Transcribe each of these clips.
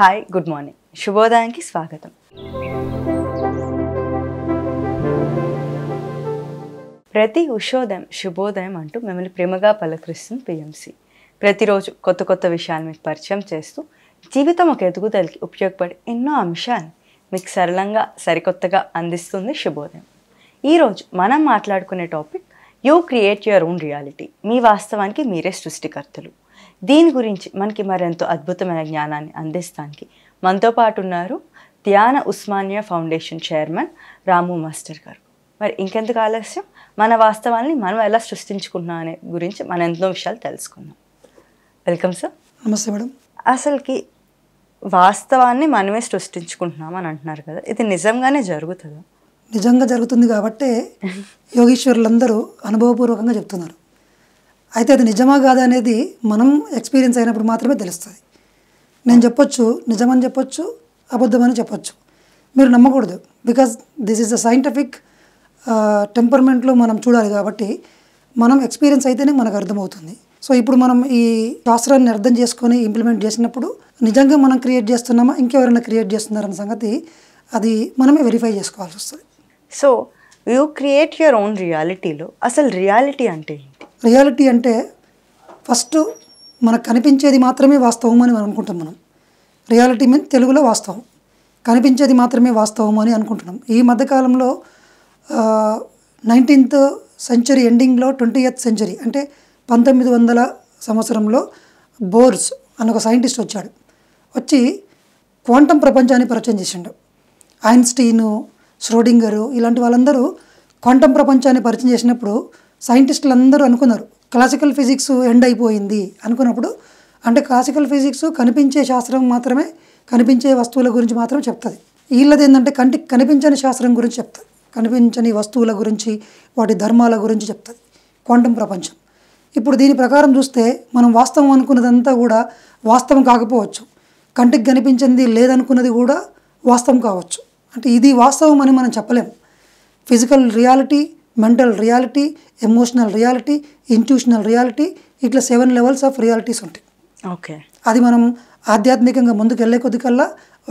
Hi good morning శుభోదయానికి స్వాగతం ప్రతి ఉషోదయం శుభోదయం అంటూ మిమ్మల్ని ప్రేమగా పలకరిస్తుంది పిఎంసి ప్రతిరోజు కొత్త కొత్త విషయాలు మీకు పరిచయం చేస్తూ జీవితం ఒక ఎదుగుదలకి ఉపయోగపడే ఎన్నో అంశాలు మీకు సరళంగా సరికొత్తగా అందిస్తుంది శుభోదయం ఈరోజు మనం మాట్లాడుకునే topic you create your own reality మీ వాస్తవానికి మీరే సృష్టికర్తలు దీని గురించి మనకి మరెంతో అద్భుతమైన జ్ఞానాన్ని అందిస్తానికి మనతో పాటు ఉన్నారు ధ్యాన Osmania foundation chairman Ramu master గారు మరి ఇంకెందుకు ఆలస్యం మన వాస్తవాన్ని మనం ఎలా సృష్టించుకుంటున్నాం అనే గురించి మనం ఎంతో విషయాలు తెలుసుకుందాం వెల్కమ్ సార్ నమస్తే మేడం అసలుకి వాస్తవాన్ని మనమే సృష్టించుకుంటున్నాం అని అంటున్నారు కదా ఇది నిజంగానే జరుగుతుందా నిజంగా జరుగుతుంది కాబట్టే యోగేశ్వరులందరూ అనుభవపూర్వకంగా చెప్తున్నారు అయితే అది నిజమా కాదా అనేది మనం ఎక్స్పీరియన్స్ అయినప్పుడు మాత్రమే తెలుస్తుంది నేను చెప్పొచ్చు నిజమని చెప్పొచ్చు అబద్ధమని చెప్పొచ్చు మీరు నమ్మకూడదు because this is the scientific టెంపర్మెంట్లో మనం చూడాలి కాబట్టి మనం ఎక్స్పీరియన్స్ అయితేనే మనకు అర్థమవుతుంది సో ఇప్పుడు మనం ఈ శాస్త్రాన్ని అర్థం చేసుకొని ఇంప్లిమెంట్ చేసినప్పుడు నిజంగా మనం క్రియేట్ చేస్తున్నామా ఇంకెవరైనా క్రియేట్ చేస్తున్నారన్న సంగతి అది మనమే వెరిఫై చేసుకోవాల్సి వస్తుంది so you create your own రియాలిటీలో అసలు రియాలిటీ అంటే ఏంటి రియాలిటీ అంటే ఫస్ట్ మనకు కనిపించేది మాత్రమే వాస్తవం అని అనుకుంటాం మనం రియాలిటీ మీన్ తెలుగులో వాస్తవం కనిపించేది మాత్రమే వాస్తవం అని అనుకుంటున్నాం ఈ మధ్యకాలంలో నైన్టీన్త్ సెంచరీ ఎండింగ్లో ట్వంటీ ఎయిత్ సెంచరీ అంటే పంతొమ్మిది వందల సంవత్సరంలో బోర్స్ అని ఒక సైంటిస్ట్ వచ్చాడు వచ్చి క్వాంటం ప్రపంచాన్ని పరిచయం చేసిండు ఐన్స్టీను శ్రోడింగరు ఇలాంటి వాళ్ళందరూ క్వాంటం ప్రపంచాన్ని పరిచయం చేసినప్పుడు సైంటిస్టులు అందరూ అనుకున్నారు క్లాసికల్ ఫిజిక్స్ ఎండ్ అయిపోయింది అనుకున్నప్పుడు అంటే క్లాసికల్ ఫిజిక్స్ కనిపించే శాస్త్రం మాత్రమే కనిపించే వస్తువుల గురించి మాత్రం చెప్తుంది వీళ్ళది ఏంటంటే కంటికి కనిపించని శాస్త్రం గురించి చెప్తుంది కనిపించని వస్తువుల గురించి వాటి ధర్మాల గురించి చెప్తుంది క్వాంటం ప్రపంచం ఇప్పుడు దీని ప్రకారం చూస్తే మనం వాస్తవం అనుకున్నదంతా కూడా వాస్తవం కాకపోవచ్చు కంటికి కనిపించింది లేదనుకున్నది కూడా వాస్తవం కావచ్చు అంటే ఇది వాస్తవం అని మనం చెప్పలేము physical reality mental reality emotional reality intuitional reality ఇట్లా సెవెన్ లెవెల్స్ ఆఫ్ రియాలిటీస్ ఉంటాయి ఓకే అది మనం ఆధ్యాత్మికంగా ముందుకు వెళ్ళే కొద్ది కల్లా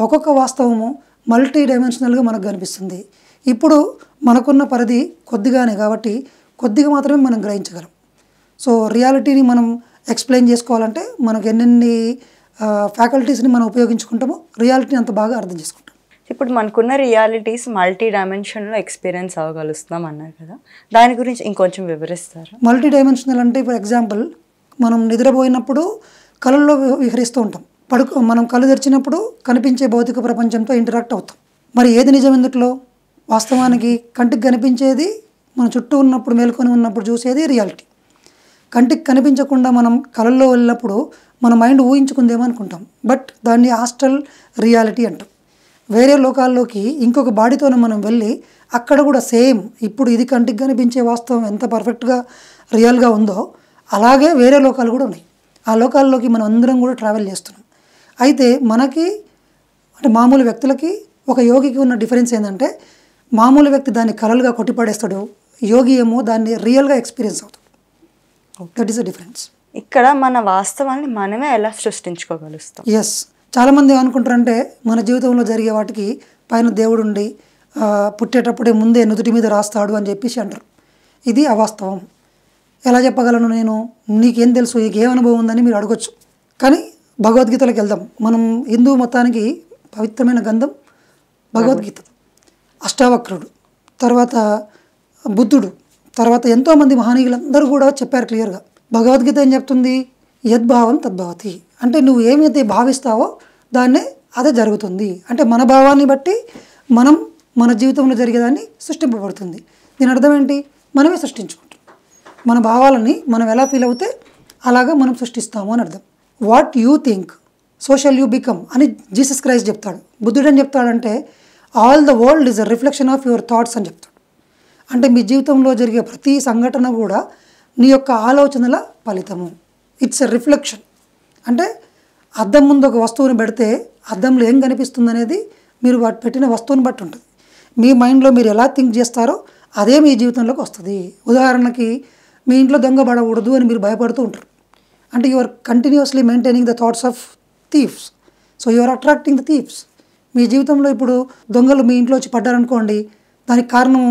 ఒక్కొక్క వాస్తవము మల్టీ డైమెన్షనల్గా మనకు కనిపిస్తుంది ఇప్పుడు మనకున్న పరిధి కొద్దిగానే కాబట్టి కొద్దిగా మాత్రమే మనం గ్రహించగలం సో రియాలిటీని మనం ఎక్స్ప్లెయిన్ చేసుకోవాలంటే మనకు ఎన్నెన్ని ఫ్యాకల్టీస్ని మనం ఉపయోగించుకుంటామో రియాలిటీని అంత బాగా అర్థం చేసుకుంటాం ఇప్పుడు మనకున్న రియాలిటీస్ మల్టీ డైమెన్షన్లో ఎక్స్పీరియన్స్ అవ్వగలుస్తున్నాం అన్నారు కదా దాని గురించి ఇంకొంచెం వివరిస్తారు మల్టీ డైమెన్షనల్ అంటే ఫర్ ఎగ్జాంపుల్ మనం నిద్రపోయినప్పుడు కళల్లో విహరిస్తూ ఉంటాం పడుకు మనం కళ్ళు తెరిచినప్పుడు కనిపించే భౌతిక ప్రపంచంతో ఇంటరాక్ట్ అవుతాం మరి ఏది నిజం ఎందుట్లో వాస్తవానికి కంటికి కనిపించేది మన చుట్టూ ఉన్నప్పుడు మేల్కొని ఉన్నప్పుడు చూసేది రియాలిటీ కంటికి కనిపించకుండా మనం కళల్లో వెళ్ళినప్పుడు మన మైండ్ ఊహించుకుందేమో అనుకుంటాం బట్ దాన్ని హాస్టల్ రియాలిటీ అంటాం వేరే లోకాల్లోకి ఇంకొక బాడీతోనే మనం వెళ్ళి అక్కడ కూడా సేమ్ ఇప్పుడు ఇది కంటికి కనిపించే వాస్తవం ఎంత పర్ఫెక్ట్గా రియల్గా ఉందో అలాగే వేరే లోకాలు కూడా ఉన్నాయి ఆ లోకాల్లోకి మనం అందరం కూడా ట్రావెల్ చేస్తున్నాం అయితే మనకి అంటే మామూలు వ్యక్తులకి ఒక యోగికి ఉన్న డిఫరెన్స్ ఏంటంటే మామూలు వ్యక్తి దాన్ని కలలుగా కొట్టిపడేస్తాడు యోగి ఏమో దాన్ని రియల్గా ఎక్స్పీరియన్స్ అవుతాడు దట్ ఈస్ అ డిఫరెన్స్ ఇక్కడ మన వాస్తవాన్ని మనమే ఎలా సృష్టించుకోగలుగుతాం ఎస్ చాలామంది ఏమనుకుంటారంటే మన జీవితంలో జరిగే వాటికి పైన దేవుడు ఉండి పుట్టేటప్పుడే ముందే నుదుటి మీద రాస్తాడు అని చెప్పేసి అంటారు ఇది అవాస్తవం ఎలా చెప్పగలను నేను నీకేం తెలుసు నీకు ఏం అనుభవం ఉందని మీరు అడగచ్చు కానీ భగవద్గీతలోకి వెళ్దాం మనం హిందూ మతానికి పవిత్రమైన గంధం భగవద్గీత అష్టావక్రుడు తర్వాత బుద్ధుడు తర్వాత ఎంతోమంది మహనీయులందరూ కూడా చెప్పారు క్లియర్గా భగవద్గీత ఏం చెప్తుంది యద్భావం తద్భావతి అంటే నువ్వు ఏమైతే భావిస్తావో దాన్నే అదే జరుగుతుంది అంటే మన భావాన్ని బట్టి మనం మన జీవితంలో జరిగేదాన్ని సృష్టింపబడుతుంది దీని అర్థం ఏంటి మనమే సృష్టించుకుంటాం మన భావాలని మనం ఎలా ఫీల్ అవుతే అలాగా మనం సృష్టిస్తాము అని అర్థం what you think so shall you become అని జీసస్ క్రైస్ట్ చెప్తాడు బుద్ధుడు అని చెప్తాడంటే all the world is a reflection of your thoughts అని చెప్తాడు అంటే మీ జీవితంలో జరిగే ప్రతి సంఘటన కూడా నీ యొక్క ఆలోచనల ఫలితము ఇట్స్ ఎ రిఫ్లెక్షన్ అంటే అద్దం ముందు ఒక వస్తువుని పెడితే అద్దంలో ఏం కనిపిస్తుంది అనేది మీరు పెట్టిన వస్తువుని బట్టి ఉంటుంది మీ మైండ్లో మీరు ఎలా థింక్ చేస్తారో అదే మీ జీవితంలోకి వస్తుంది ఉదాహరణకి మీ ఇంట్లో దొంగ పడకూడదు అని మీరు భయపడుతూ ఉంటారు అంటే your continuously maintaining the thoughts of thiefs so your attracting the thiefs మీ జీవితంలో ఇప్పుడు దొంగలు మీ ఇంట్లో వచ్చి పడ్డారనుకోండి దానికి కారణం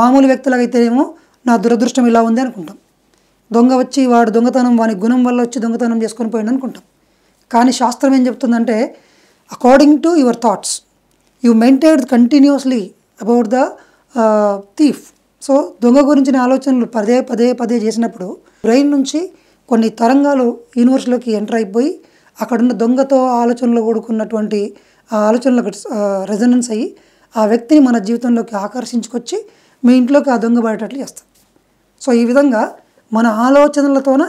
మామూలు వ్యక్తులకైతేనేమో నా దురదృష్టం ఇలా ఉంది అనుకుంటాం దొంగ వచ్చి వాడు దొంగతనం వాని గుణం వల్ల వచ్చి దొంగతనం చేసుకొని పోయిండు అనుకుంటాం కానీ శాస్త్రం ఏం చెప్తుందంటే according to your thoughts you maintain continuously about the thief so దొంగ గురించిన ఆలోచనలు పదే పదే పదే చేసినప్పుడు బ్రెయిన్ నుంచి కొన్ని తరంగాలు యూనివర్స్లోకి ఎంటర్ అయిపోయి అక్కడున్న దొంగతో ఆలోచనలు కూడుకున్నటువంటి ఆ ఆలోచనలకు రెజనెన్స్ అయ్యి ఆ వ్యక్తిని మన జీవితంలోకి ఆకర్షించుకొచ్చి మీ ఇంట్లోకి ఆ దొంగ పడేటట్లు చేస్తాం సో ఈ విధంగా మన ఆలోచనలతోన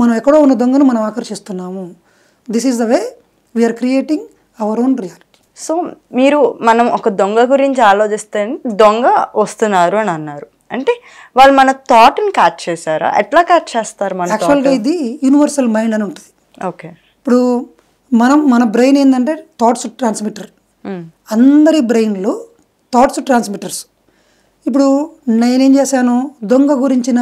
మనం ఎక్కడో ఉన్న దొంగను మనం ఆకర్షిస్తున్నాము this is the way we are creating our own reality so మీరు మనం ఒక దొంగ గురించి ఆలోచిస్తే దొంగ వస్తున్నారు అని అన్నారు అంటే వాళ్ళు మన థాట్ని క్యాచ్ చేశారా ఎట్లా క్యాచ్ చేస్తారు మన యాక్చువల్గా ఇది యూనివర్సల్ మైండ్ అని ఉంటుంది ఓకే ఇప్పుడు మనం మన బ్రెయిన్ ఏంటంటే థాట్స్ ట్రాన్స్మిటర్ అందరి బ్రెయిన్లో థాట్స్ ట్రాన్స్మిటర్స్ ఇప్పుడు నేనేం చేశాను దొంగ గురించిన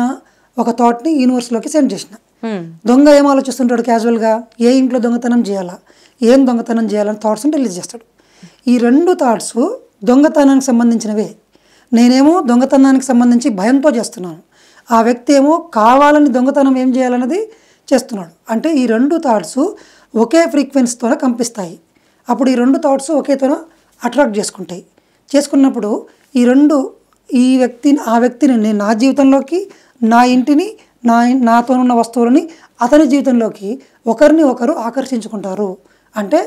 ఒక థాట్ని యూనివర్స్లోకి సెండ్ చేసిన hmm. దొంగ ఏం ఆలోచిస్తుంటాడు క్యాజువల్గా ఏ ఇంట్లో దొంగతనం చేయాలా ఏం దొంగతనం చేయాలని థాట్స్ని రిలీజ్ చేస్తాడు ఈ రెండు థాట్స్ దొంగతనానికి సంబంధించినవే నేనేమో దొంగతనానికి సంబంధించి భయంతో చేస్తున్నాను ఆ వ్యక్తి ఏమో కావాలని దొంగతనం ఏం చేయాలన్నది చేస్తున్నాడు అంటే ఈ రెండు థాట్స్ ఒకే ఫ్రీక్వెన్సీతో కంపిస్తాయి అప్పుడు ఈ రెండు థాట్స్ ఒకేతోన అట్రాక్ట్ చేసుకుంటాయి చేసుకున్నప్పుడు ఈ రెండు ఈ వ్యక్తిని ఆ వ్యక్తిని నేను నా జీవితంలోకి నా ఇంటిని నా నాతోనున్న వస్తువులని అతని జీవితంలోకి ఒకరిని ఒకరు ఆకర్షించుకుంటారు అంటే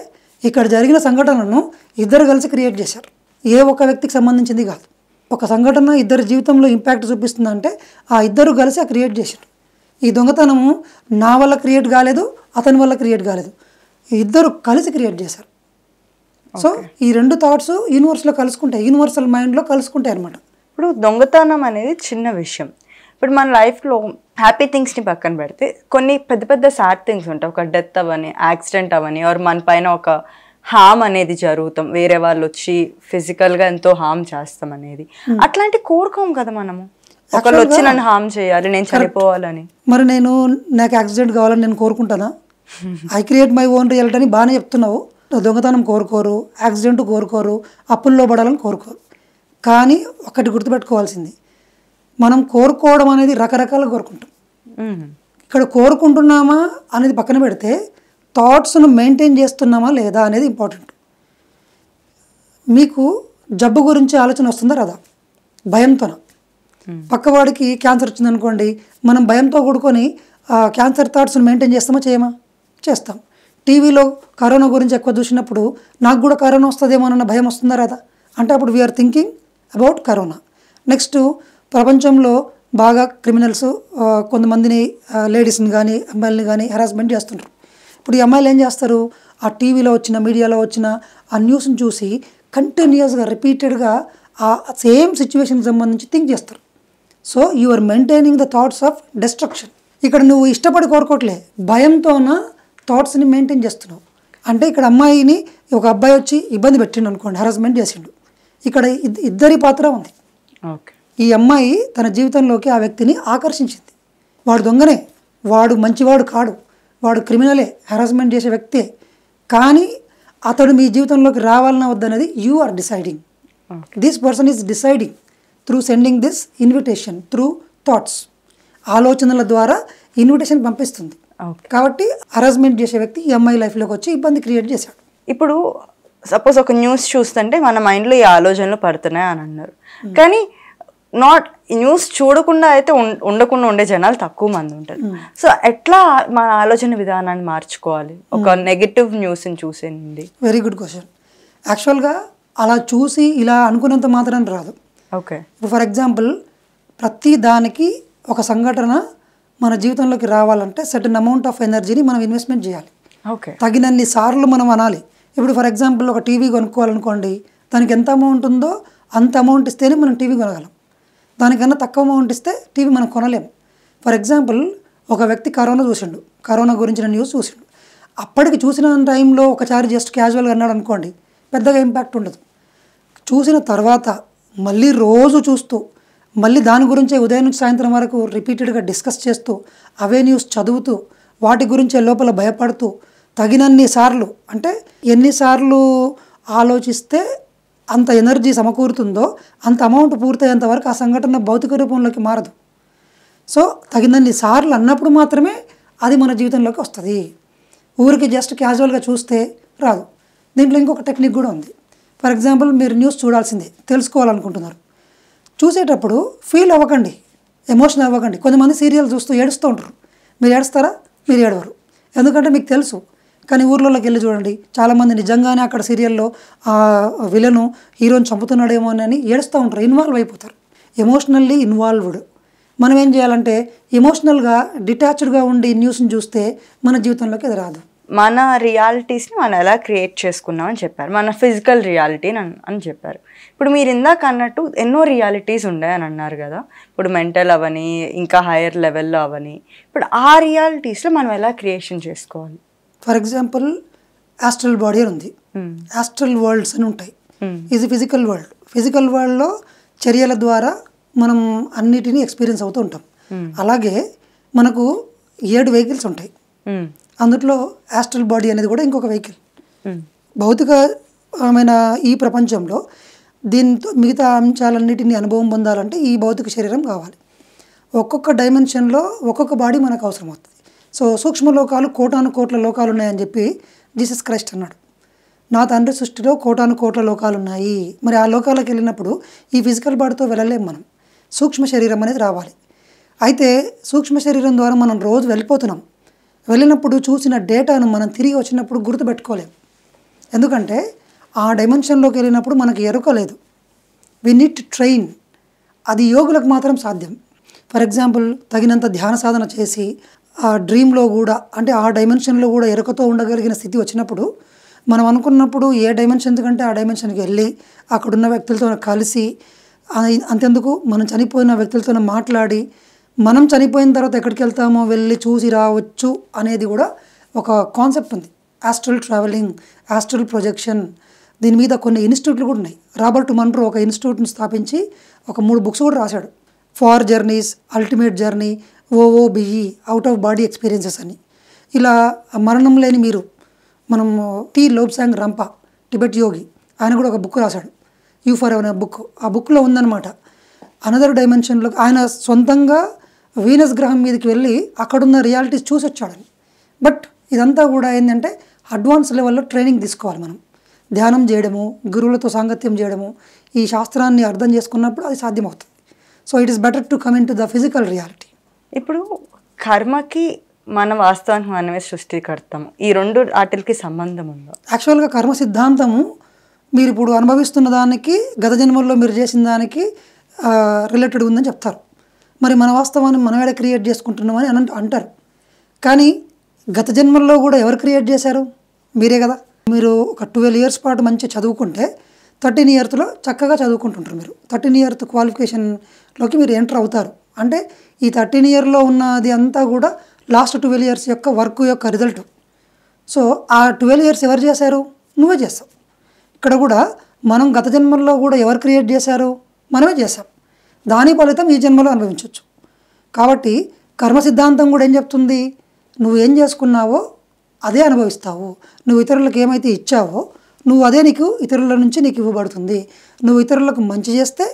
ఇక్కడ జరిగిన సంఘటనను ఇద్దరు కలిసి క్రియేట్ చేశారు ఏ ఒక వ్యక్తికి సంబంధించింది కాదు ఒక సంఘటన ఇద్దరి జీవితంలో ఇంపాక్ట్ చూపిస్తుందంటే ఆ ఇద్దరు కలిసి ఆ క్రియేట్ చేశారు ఈ దొంగతనము నా వల్ల క్రియేట్ కాలేదు అతని వల్ల క్రియేట్ కాలేదు ఇద్దరు కలిసి క్రియేట్ చేశారు సో ఈ రెండు థాట్స్ యూనివర్స్లో కలుసుకుంటాయి యూనివర్సల్ మైండ్లో కలుసుకుంటాయి అనమాట ఇప్పుడు దొంగతనం అనేది చిన్న విషయం ఇప్పుడు మన లైఫ్లో హ్యాపీ థింగ్స్ని పక్కన పెడితే కొన్ని పెద్ద పెద్ద సాడ్ థింగ్స్ ఉంటాయి ఒక డెత్ అవని యాక్సిడెంట్ అవని ఆర్ మన పైన ఒక హామ్ అనేది జరుగుతాం వేరే వాళ్ళు వచ్చి ఫిజికల్గా ఎంతో హామ్ చేస్తాం అనేది అట్లాంటి కోరుకోం కదా మనము ఒకళ్ళు వచ్చి నన్ను హామ్ చేయాలి నేను చనిపోవాలని మరి నేను నాకు యాక్సిడెంట్ కావాలని నేను కోరుకుంటానా I create my own reality అని బాగానే చెప్తున్నావు దొంగతనం కోరుకోరు యాక్సిడెంట్ కోరుకోరు అప్పుల్లో పడాలని కోరుకోరు కానీ ఒకటి గుర్తుపెట్టుకోవాల్సింది మనం కోరుకోవడం అనేది రకరకాలుగా కోరుకుంటాం ఇక్కడ కోరుకుంటున్నామా అనేది పక్కన పెడితే థాట్స్ను మెయింటైన్ చేస్తున్నామా లేదా అనేది ఇంపార్టెంట్ మీకు జబ్బు గురించి ఆలోచన వస్తుందా రదా భయంతోన పక్కవాడికి క్యాన్సర్ వచ్చిందనుకోండి మనం భయంతో కూడుకొని క్యాన్సర్ థాట్స్ని మెయింటైన్ చేస్తామా చేయమా చేస్తాం టీవీలో కరోనా గురించి ఎక్కువ చూసినప్పుడు నాకు కూడా కరోనా వస్తుందేమోనన్న భయం వస్తుందా రదా అంటే అప్పుడు we are thinking about corona next ప్రపంచంలో బాగా క్రిమినల్స్ కొంతమందిని లేడీస్ని కానీ అమ్మాయిలని కానీ హెరాస్మెంట్ చేస్తుంటారు ఇప్పుడు ఈ అమ్మాయిలు ఏం చేస్తారు ఆ టీవీలో వచ్చిన మీడియాలో వచ్చిన ఆ న్యూస్ని చూసి కంటిన్యూస్గా రిపీటెడ్గా ఆ సేమ్ సిచ్యువేషన్కి సంబంధించి థింక్ చేస్తారు so you are maintaining the thoughts of destruction ఇక్కడ నువ్వు ఇష్టపడి కోరుకోవట్లే భయంతోన థాట్స్ని మెయింటైన్ చేస్తున్నావు అంటే ఇక్కడ అమ్మాయిని ఒక అబ్బాయి వచ్చి ఇబ్బంది పెట్టిండు అనుకోండి హెరాస్మెంట్ చేసిండు ఇక్కడ ఇద్దరి పాత్ర ఉంది ఓకే ఈ అమ్మాయి తన జీవితంలోకి ఆ వ్యక్తిని ఆకర్షించింది వాడు దొంగనే వాడు మంచివాడు కాడు వాడు క్రిమినలే హెరాస్మెంట్ చేసే వ్యక్తే కానీ అతడు మీ జీవితంలోకి రావాలన్నా వద్దన్నది you are deciding this person is deciding through sending this invitation through thoughts ఆలోచనల ద్వారా ఇన్విటేషన్ పంపిస్తుంది కాబట్టి హరాస్మెంట్ చేసే వ్యక్తి ఈ అమ్మాయి లైఫ్లోకి వచ్చి ఇబ్బంది క్రియేట్ చేశాడు ఇప్పుడు సపోజ్ ఒక న్యూస్ చూస్తుంటే మన మైండ్లో ఈ ఆలోచనలు పడుతున్నాయి అని అన్నారు hmm. కానీ నాట్ న్యూస్ చూడకుండా అయితే ఉండకుండా ఉండే జనాలు తక్కువ మంది ఉంటారు hmm. సో ఎట్లా మన ఆలోచన విధానాన్ని మార్చుకోవాలి ఒక నెగిటివ్ న్యూస్ని చూసేయండి వెరీ గుడ్ క్వశ్చన్ యాక్చువల్గా అలా చూసి ఇలా అనుకున్నంత మాత్రం రాదు ఓకే ఫర్ ఎగ్జాంపుల్ ప్రతి దానికి ఒక సంఘటన మన జీవితంలోకి రావాలంటే సర్టన్ అమౌంట్ ఆఫ్ ఎనర్జీని మనం ఇన్వెస్ట్మెంట్ చేయాలి ఓకే తగినన్ని సార్లు మనం అనాలి ఇప్పుడు ఫర్ ఎగ్జాంపుల్ ఒక టీవీ కొనుక్కోవాలనుకోండి దానికి ఎంత అమౌంట్ ఉందో అంత అమౌంట్ ఇస్తేనే మనం టీవీ కొనగలం దానికన్నా తక్కువ అమౌంట్ ఇస్తే టీవీ మనం కొనలేము ఫర్ ఎగ్జాంపుల్ ఒక వ్యక్తి కరోనా చూసిండు కరోనా గురించిన న్యూస్ చూసిండు అప్పటికి చూసిన టైంలో ఒకసారి జస్ట్ క్యాజువల్గా అన్నాడు అనుకోండి పెద్దగా ఇంపాక్ట్ ఉండదు చూసిన తర్వాత మళ్ళీ రోజు చూస్తూ మళ్ళీ దాని గురించే ఉదయం నుంచి సాయంత్రం వరకు రిపీటెడ్గా డిస్కస్ చేస్తూ అవే న్యూస్ చదువుతూ వాటి గురించే లోపల భయపడుతూ తగినన్ని సార్లు అంటే ఎన్నిసార్లు ఆలోచిస్తే అంత ఎనర్జీ సమకూరుతుందో అంత అమౌంట్ పూర్తయ్యేంత వరకు ఆ సంఘటన భౌతిక రూపంలోకి మారదు సో తగినన్ని సార్లు అన్నప్పుడు మాత్రమే అది మన జీవితంలోకి వస్తుంది ఊరికి జస్ట్ క్యాజువల్గా చూస్తే రాదు దీంట్లో ఇంకొక టెక్నిక్ కూడా ఉంది ఫర్ ఎగ్జాంపుల్ మీరు న్యూస్ చూడాల్సిందే తెలుసుకోవాలనుకుంటున్నారు చూసేటప్పుడు ఫీల్ అవ్వకండి ఎమోషన్ అవ్వకండి కొంతమంది సీరియల్ చూస్తూ ఏడుస్తూ ఉంటారు మీరు ఏడుస్తారా మీరు ఏడవరు ఎందుకంటే మీకు తెలుసు కానీ ఊర్లోకి వెళ్ళి చూడండి చాలామంది నిజంగానే అక్కడ సీరియల్లో ఆ విలను హీరోని చంపుతున్నాడేమో అని ఏడుస్తూ ఉంటారు ఇన్వాల్వ్ అయిపోతారు ఎమోషనల్లీ ఇన్వాల్వ్డ్ మనం ఏం చేయాలంటే ఎమోషనల్గా డిటాచ్డ్గా ఉండి న్యూస్ని చూస్తే మన జీవితంలోకి అది రాదు మన రియాలిటీస్ని మనం ఎలా క్రియేట్ చేసుకున్నాం అని చెప్పారు మన ఫిజికల్ రియాలిటీ అని చెప్పారు ఇప్పుడు మీరు ఇందాక అన్నట్టు ఎన్నో రియాలిటీస్ ఉన్నాయని అన్నారు కదా ఇప్పుడు మెంటల్ అవని ఇంకా హైయర్ లెవెల్లో అవని ఇప్పుడు ఆ రియాలిటీస్లో మనం ఎలా క్రియేషన్ చేసుకోవాలి ఫర్ ఎగ్జాంపుల్ యాస్ట్రల్ బాడీ అని ఉంది యాస్ట్రల్ hmm. వరల్డ్స్ అని ఉంటాయి hmm. ఇది ఫిజికల్ వరల్డ్ ఫిజికల్ వరల్డ్లో చర్యల ద్వారా మనం అన్నిటినీ ఎక్స్పీరియన్స్ అవుతూ ఉంటాం hmm. అలాగే మనకు ఏడు వెహికల్స్ ఉంటాయి అందుట్లో యాస్ట్రల్ బాడీ అనేది కూడా ఇంకొక వెహికల్ భౌతికమైన ఈ ప్రపంచంలో దీంతో మిగతా అంశాలన్నిటిని అనుభవం పొందాలంటే ఈ భౌతిక శరీరం కావాలి ఒక్కొక్క డైమెన్షన్లో ఒక్కొక్క బాడీ మనకు అవసరం అవుతుంది సో సూక్ష్మ లోకాలు కోటాను కోట్ల లోకాలు ఉన్నాయని చెప్పి జీసస్ క్రైస్ట్ అన్నాడు నా తండ్రి సృష్టిలో కోటాను కోట్ల లోకాలు ఉన్నాయి మరి ఆ లోకాలకు వెళ్ళినప్పుడు ఈ ఫిజికల్ బాడీతో వెళ్ళలేము మనం సూక్ష్మ శరీరం అనేది రావాలి అయితే సూక్ష్మ శరీరం ద్వారా మనం రోజు వెళ్ళిపోతున్నాం వెళ్ళినప్పుడు చూసిన డేటాను మనం తిరిగి వచ్చినప్పుడు గుర్తుపెట్టుకోలేం ఎందుకంటే ఆ డైమెన్షన్లోకి వెళ్ళినప్పుడు మనకి ఎరుక లేదు వి నీట్ ట్రైన్ అది యోగులకు మాత్రం సాధ్యం ఫర్ ఎగ్జాంపుల్ తగినంత ధ్యాన సాధన చేసి ఆ డ్రీమ్లో కూడా అంటే ఆ డైమెన్షన్లో కూడా ఎరకతో ఉండగలిగిన స్థితి వచ్చినప్పుడు మనం అనుకున్నప్పుడు ఏ డైమెన్షన్ కంటే ఆ డైమెన్షన్కి వెళ్ళి అక్కడున్న వ్యక్తులతో కలిసి అంతెందుకు మనం చనిపోయిన వ్యక్తులతో మాట్లాడి మనం చనిపోయిన తర్వాత ఎక్కడికి వెళ్తామో వెళ్ళి చూసి రావచ్చు అనేది కూడా ఒక కాన్సెప్ట్ ఉంది యాస్ట్రల్ ట్రావెలింగ్ యాస్ట్రల్ ప్రొజెక్షన్ దీని మీద కొన్ని ఇన్స్టిట్యూట్లు కూడా ఉన్నాయి రాబర్ట్ మన్రో ఒక ఇన్స్టిట్యూట్ని స్థాపించి ఒక మూడు బుక్స్ కూడా రాశాడు far journeys ultimate journey OOBE out of body experiences అని ఇలా మరణం లేని మీరు మనం T Lobsang Rampa Tibet yogi ఆయన కూడా ఒక బుక్ రాశాడు యూ ఫర్ అనే బుక్ ఆ బుక్లో ఉందన్నమాట అనదర్ డైమెన్షన్లో ఆయన సొంతంగా వీనస్ గ్రహం మీదకి వెళ్ళి అక్కడున్న రియాలిటీస్ చూసి వచ్చాడని బట్ ఇదంతా కూడా ఏంటంటే అడ్వాన్స్ లెవెల్లో ట్రైనింగ్ తీసుకోవాలి మనం ధ్యానం చేయడము గురువులతో సాంగత్యం చేయడము ఈ శాస్త్రాన్ని అర్థం చేసుకున్నప్పుడు అది సాధ్యమవుతుంది so it is better to come in to the physical reality ఇప్పుడు కర్మకి మన వాస్తవానికి మనమే సృష్టికర్తాము ఈ రెండు వాటికి సంబంధం ఉందో యాక్చువల్గా కర్మ సిద్ధాంతము మీరు ఇప్పుడు అనుభవిస్తున్న దానికి గత జన్మల్లో మీరు చేసిన దానికి రిలేటెడ్ ఉందని చెప్తారు మరి మన వాస్తవాన్ని మనం ఎక్కడ క్రియేట్ చేసుకుంటున్నామని అని అంటారు కానీ గత జన్మల్లో కూడా ఎవరు క్రియేట్ చేశారు మీరే కదా మీరు ఒక ట్వెల్వ్ ఇయర్స్ పాటు మంచి చదువుకుంటే థర్టీన్ ఇయర్త్లో చక్కగా చదువుకుంటుంటారు మీరు థర్టీన్ ఇయర్త్ క్వాలిఫికేషన్లోకి మీరు ఎంటర్ అవుతారు అంటే ఈ థర్టీన్ ఇయర్లో ఉన్నది అంతా కూడా లాస్ట్ ట్వెల్వ్ ఇయర్స్ యొక్క వర్క్ యొక్క రిజల్ట్ సో ఆ ట్వెల్వ్ ఇయర్స్ ఎవరు చేశారు నువ్వే చేస్తావు ఇక్కడ కూడా మనం గత జన్మల్లో కూడా ఎవరు క్రియేట్ చేశారు మనమే చేశాం దాని ఫలితం ఈ జన్మలో అనుభవించవచ్చు కాబట్టి కర్మ సిద్ధాంతం కూడా ఏం చెప్తుంది నువ్వు ఏం చేసుకున్నావో అదే అనుభవిస్తావు నువ్వు ఇతరులకు ఏమైతే ఇచ్చావో నువ్వు అదే నీకు ఇతరుల నుంచి నీకు ఇవ్వబడుతుంది నువ్వు ఇతరులకు మంచి చేస్తే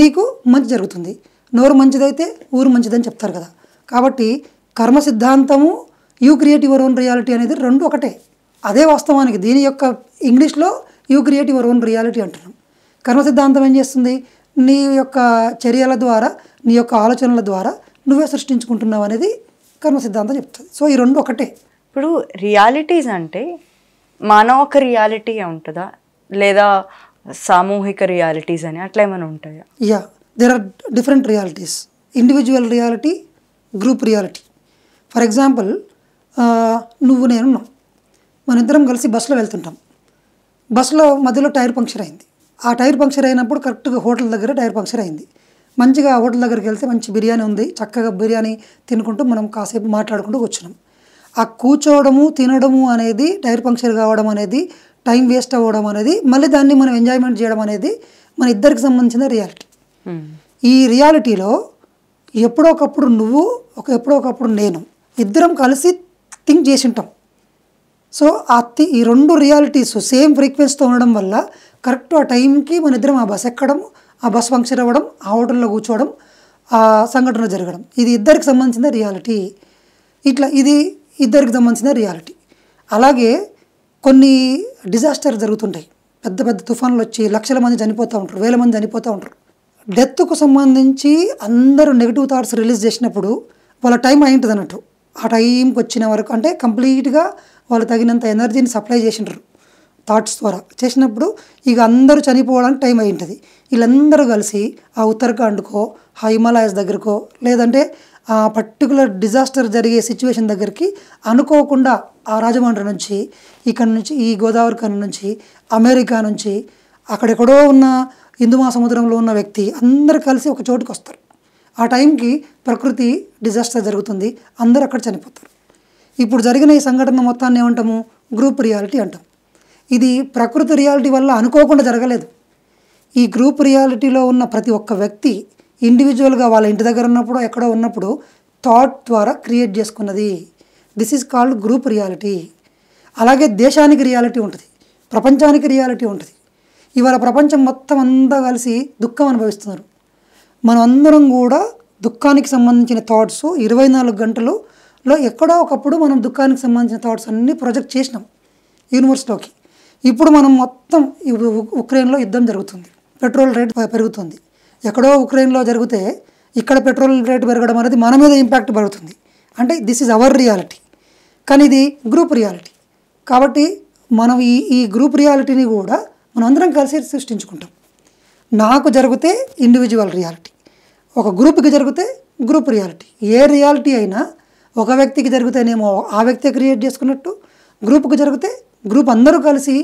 నీకు మంచి జరుగుతుంది నోరు మంచిదైతే ఊరు మంచిదని చెప్తారు కదా కాబట్టి కర్మ సిద్ధాంతము you create your own reality అనేది రెండు ఒకటే అదే వాస్తవానికి దీని యొక్క ఇంగ్లీష్లో you create your own reality అంటున్నాం కర్మ సిద్ధాంతం ఏం చేస్తుంది నీ యొక్క చర్యల ద్వారా నీ యొక్క ఆలోచనల ద్వారా నువ్వే సృష్టించుకుంటున్నావు అనేది కర్మ సిద్ధాంతం చెప్తుంది సో ఈ రెండు ఒకటే ఇప్పుడు రియాలిటీస్ అంటే మానవ ఒక రియాలిటీ ఉంటుందా లేదా సామూహిక రియాలిటీస్ అని అట్లా ఏమైనా ఉంటాయా yeah there are different realities individual reality group reality for example నువ్వు నేను మన ఇద్దరం కలిసి బస్సులో వెళ్తుంటాం బస్సులో మధ్యలో టైర్ పంక్చర్ అయింది ఆ టైర్ పంక్చర్ అయినప్పుడు కరెక్ట్గా హోటల్ దగ్గర టైర్ పంక్చర్ అయింది మంచిగా హోటల్ దగ్గరికి వెళ్తే మంచి బిర్యానీ ఉంది చక్కగా బిర్యానీ తినుకుంటూ మనం కాసేపు మాట్లాడుకుంటూ వచ్చినాం ఆ కూర్చోవడము తినడము అనేది టైర్ పంక్చర్ కావడం అనేది టైం వేస్ట్ అవ్వడం అనేది మళ్ళీ దాన్ని మనం ఎంజాయ్మెంట్ చేయడం అనేది మన ఇద్దరికి సంబంధించిన రియాలిటీ ఈ రియాలిటీలో ఎప్పుడొకప్పుడు నువ్వు ఒక ఎప్పుడొకప్పుడు నేను ఇద్దరం కలిసి థింక్ చేసి ఉంటాం సో ఆ థి ఈ రెండు రియాలిటీస్ సేమ్ ఫ్రీక్వెన్సీతో ఉండడం వల్ల కరెక్ట్ ఆ టైంకి మన ఇద్దరం ఆ బస్ ఎక్కడం ఆ బస్ ఫంక్షన్ అవ్వడం ఆ హోటల్లో కూర్చోవడం ఆ సంఘటన జరగడం ఇది ఇద్దరికి సంబంధించిన రియాలిటీ ఇట్లా ఇది ఇద్దరికి సంబంధించిన రియాలిటీ అలాగే కొన్ని డిజాస్టర్ జరుగుతుంటాయి పెద్ద పెద్ద తుఫాన్లు వచ్చి లక్షల మంది చనిపోతూ ఉంటారు వేల మంది చనిపోతూ ఉంటారు డెత్కు సంబంధించి అందరూ నెగిటివ్ థాట్స్ రిలీజ్ చేసినప్పుడు వాళ్ళ టైం అయింటుంది అన్నట్టు ఆ టైంకి వచ్చిన వరకు అంటే కంప్లీట్గా వాళ్ళు తగినంత ఎనర్జీని సప్లై చేసినారు థాట్స్ ద్వారా చేసినప్పుడు ఇక అందరూ చనిపోవడానికి టైం అయి ఉంటుంది వీళ్ళందరూ కలిసి ఆ ఉత్తరాఖండ్కో ఆ హిమాలయాస్ దగ్గరకో లేదంటే ఆ పర్టికులర్ డిజాస్టర్ జరిగే సిచ్యువేషన్ దగ్గరికి అనుకోకుండా ఆ రాజమండ్రి నుంచి ఇక్కడ నుంచి ఈ గోదావరి నుంచి అమెరికా నుంచి అక్కడెక్కడో ఉన్న హిందూ మహాసముద్రంలో ఉన్న వ్యక్తి అందరు కలిసి ఒక చోటుకు వస్తారు ఆ టైంకి ప్రకృతి డిజాస్టర్ జరుగుతుంది అందరూ అక్కడ చనిపోతారు ఇప్పుడు జరిగిన ఈ సంఘటన మొత్తాన్ని ఏమంటాము గ్రూప్ రియాలిటీ అంటాం ఇది ప్రకృతి రియాలిటీ వల్ల అనుకోకుండా జరగలేదు ఈ గ్రూప్ రియాలిటీలో ఉన్న ప్రతి ఒక్క వ్యక్తి ఇండివిజువల్గా వాళ్ళ ఇంటి దగ్గర ఉన్నప్పుడు ఎక్కడో ఉన్నప్పుడు థాట్ ద్వారా క్రియేట్ చేసుకున్నది this is called group reality అలాగే దేశానికి రియాలిటీ ఉంటుంది ప్రపంచానికి రియాలిటీ ఉంటుంది ఇవాళ ప్రపంచం మొత్తం అంతా కలిసి దుఃఖం అనుభవిస్తున్నారు మనం అందరం కూడా దుఃఖానికి సంబంధించిన థాట్స్ ఇరవై నాలుగు గంటలలో ఎక్కడో ఒకప్పుడు మనం దుఃఖానికి సంబంధించిన థాట్స్ అన్నీ ప్రొజెక్ట్ చేసినాం యూనివర్సిటీలోకి ఇప్పుడు మనం మొత్తం ఉక్రెయిన్లో యుద్ధం జరుగుతుంది పెట్రోల్ రేట్ పెరుగుతుంది ఎక్కడో ఉక్రెయిన్లో జరిగితే ఇక్కడ పెట్రోల్ రేట్ పెరగడం అనేది మన మీద ఇంపాక్ట్ పడుతుంది అంటే దిస్ ఈజ్ అవర్ రియాలిటీ కానీ ఇది గ్రూప్ రియాలిటీ కాబట్టి మనం ఈ ఈ గ్రూప్ రియాలిటీని కూడా మనం అందరం కలిసి సృష్టించుకుంటాం నాకు జరిగితే ఇండివిజువల్ రియాలిటీ ఒక గ్రూప్కి జరిగితే గ్రూప్ రియాలిటీ ఏ రియాలిటీ అయినా ఒక వ్యక్తికి జరిగితేనేమో ఆ వ్యక్తే క్రియేట్ చేసుకున్నట్టు గ్రూప్కి జరిగితే గ్రూప్ అందరూ కలిసి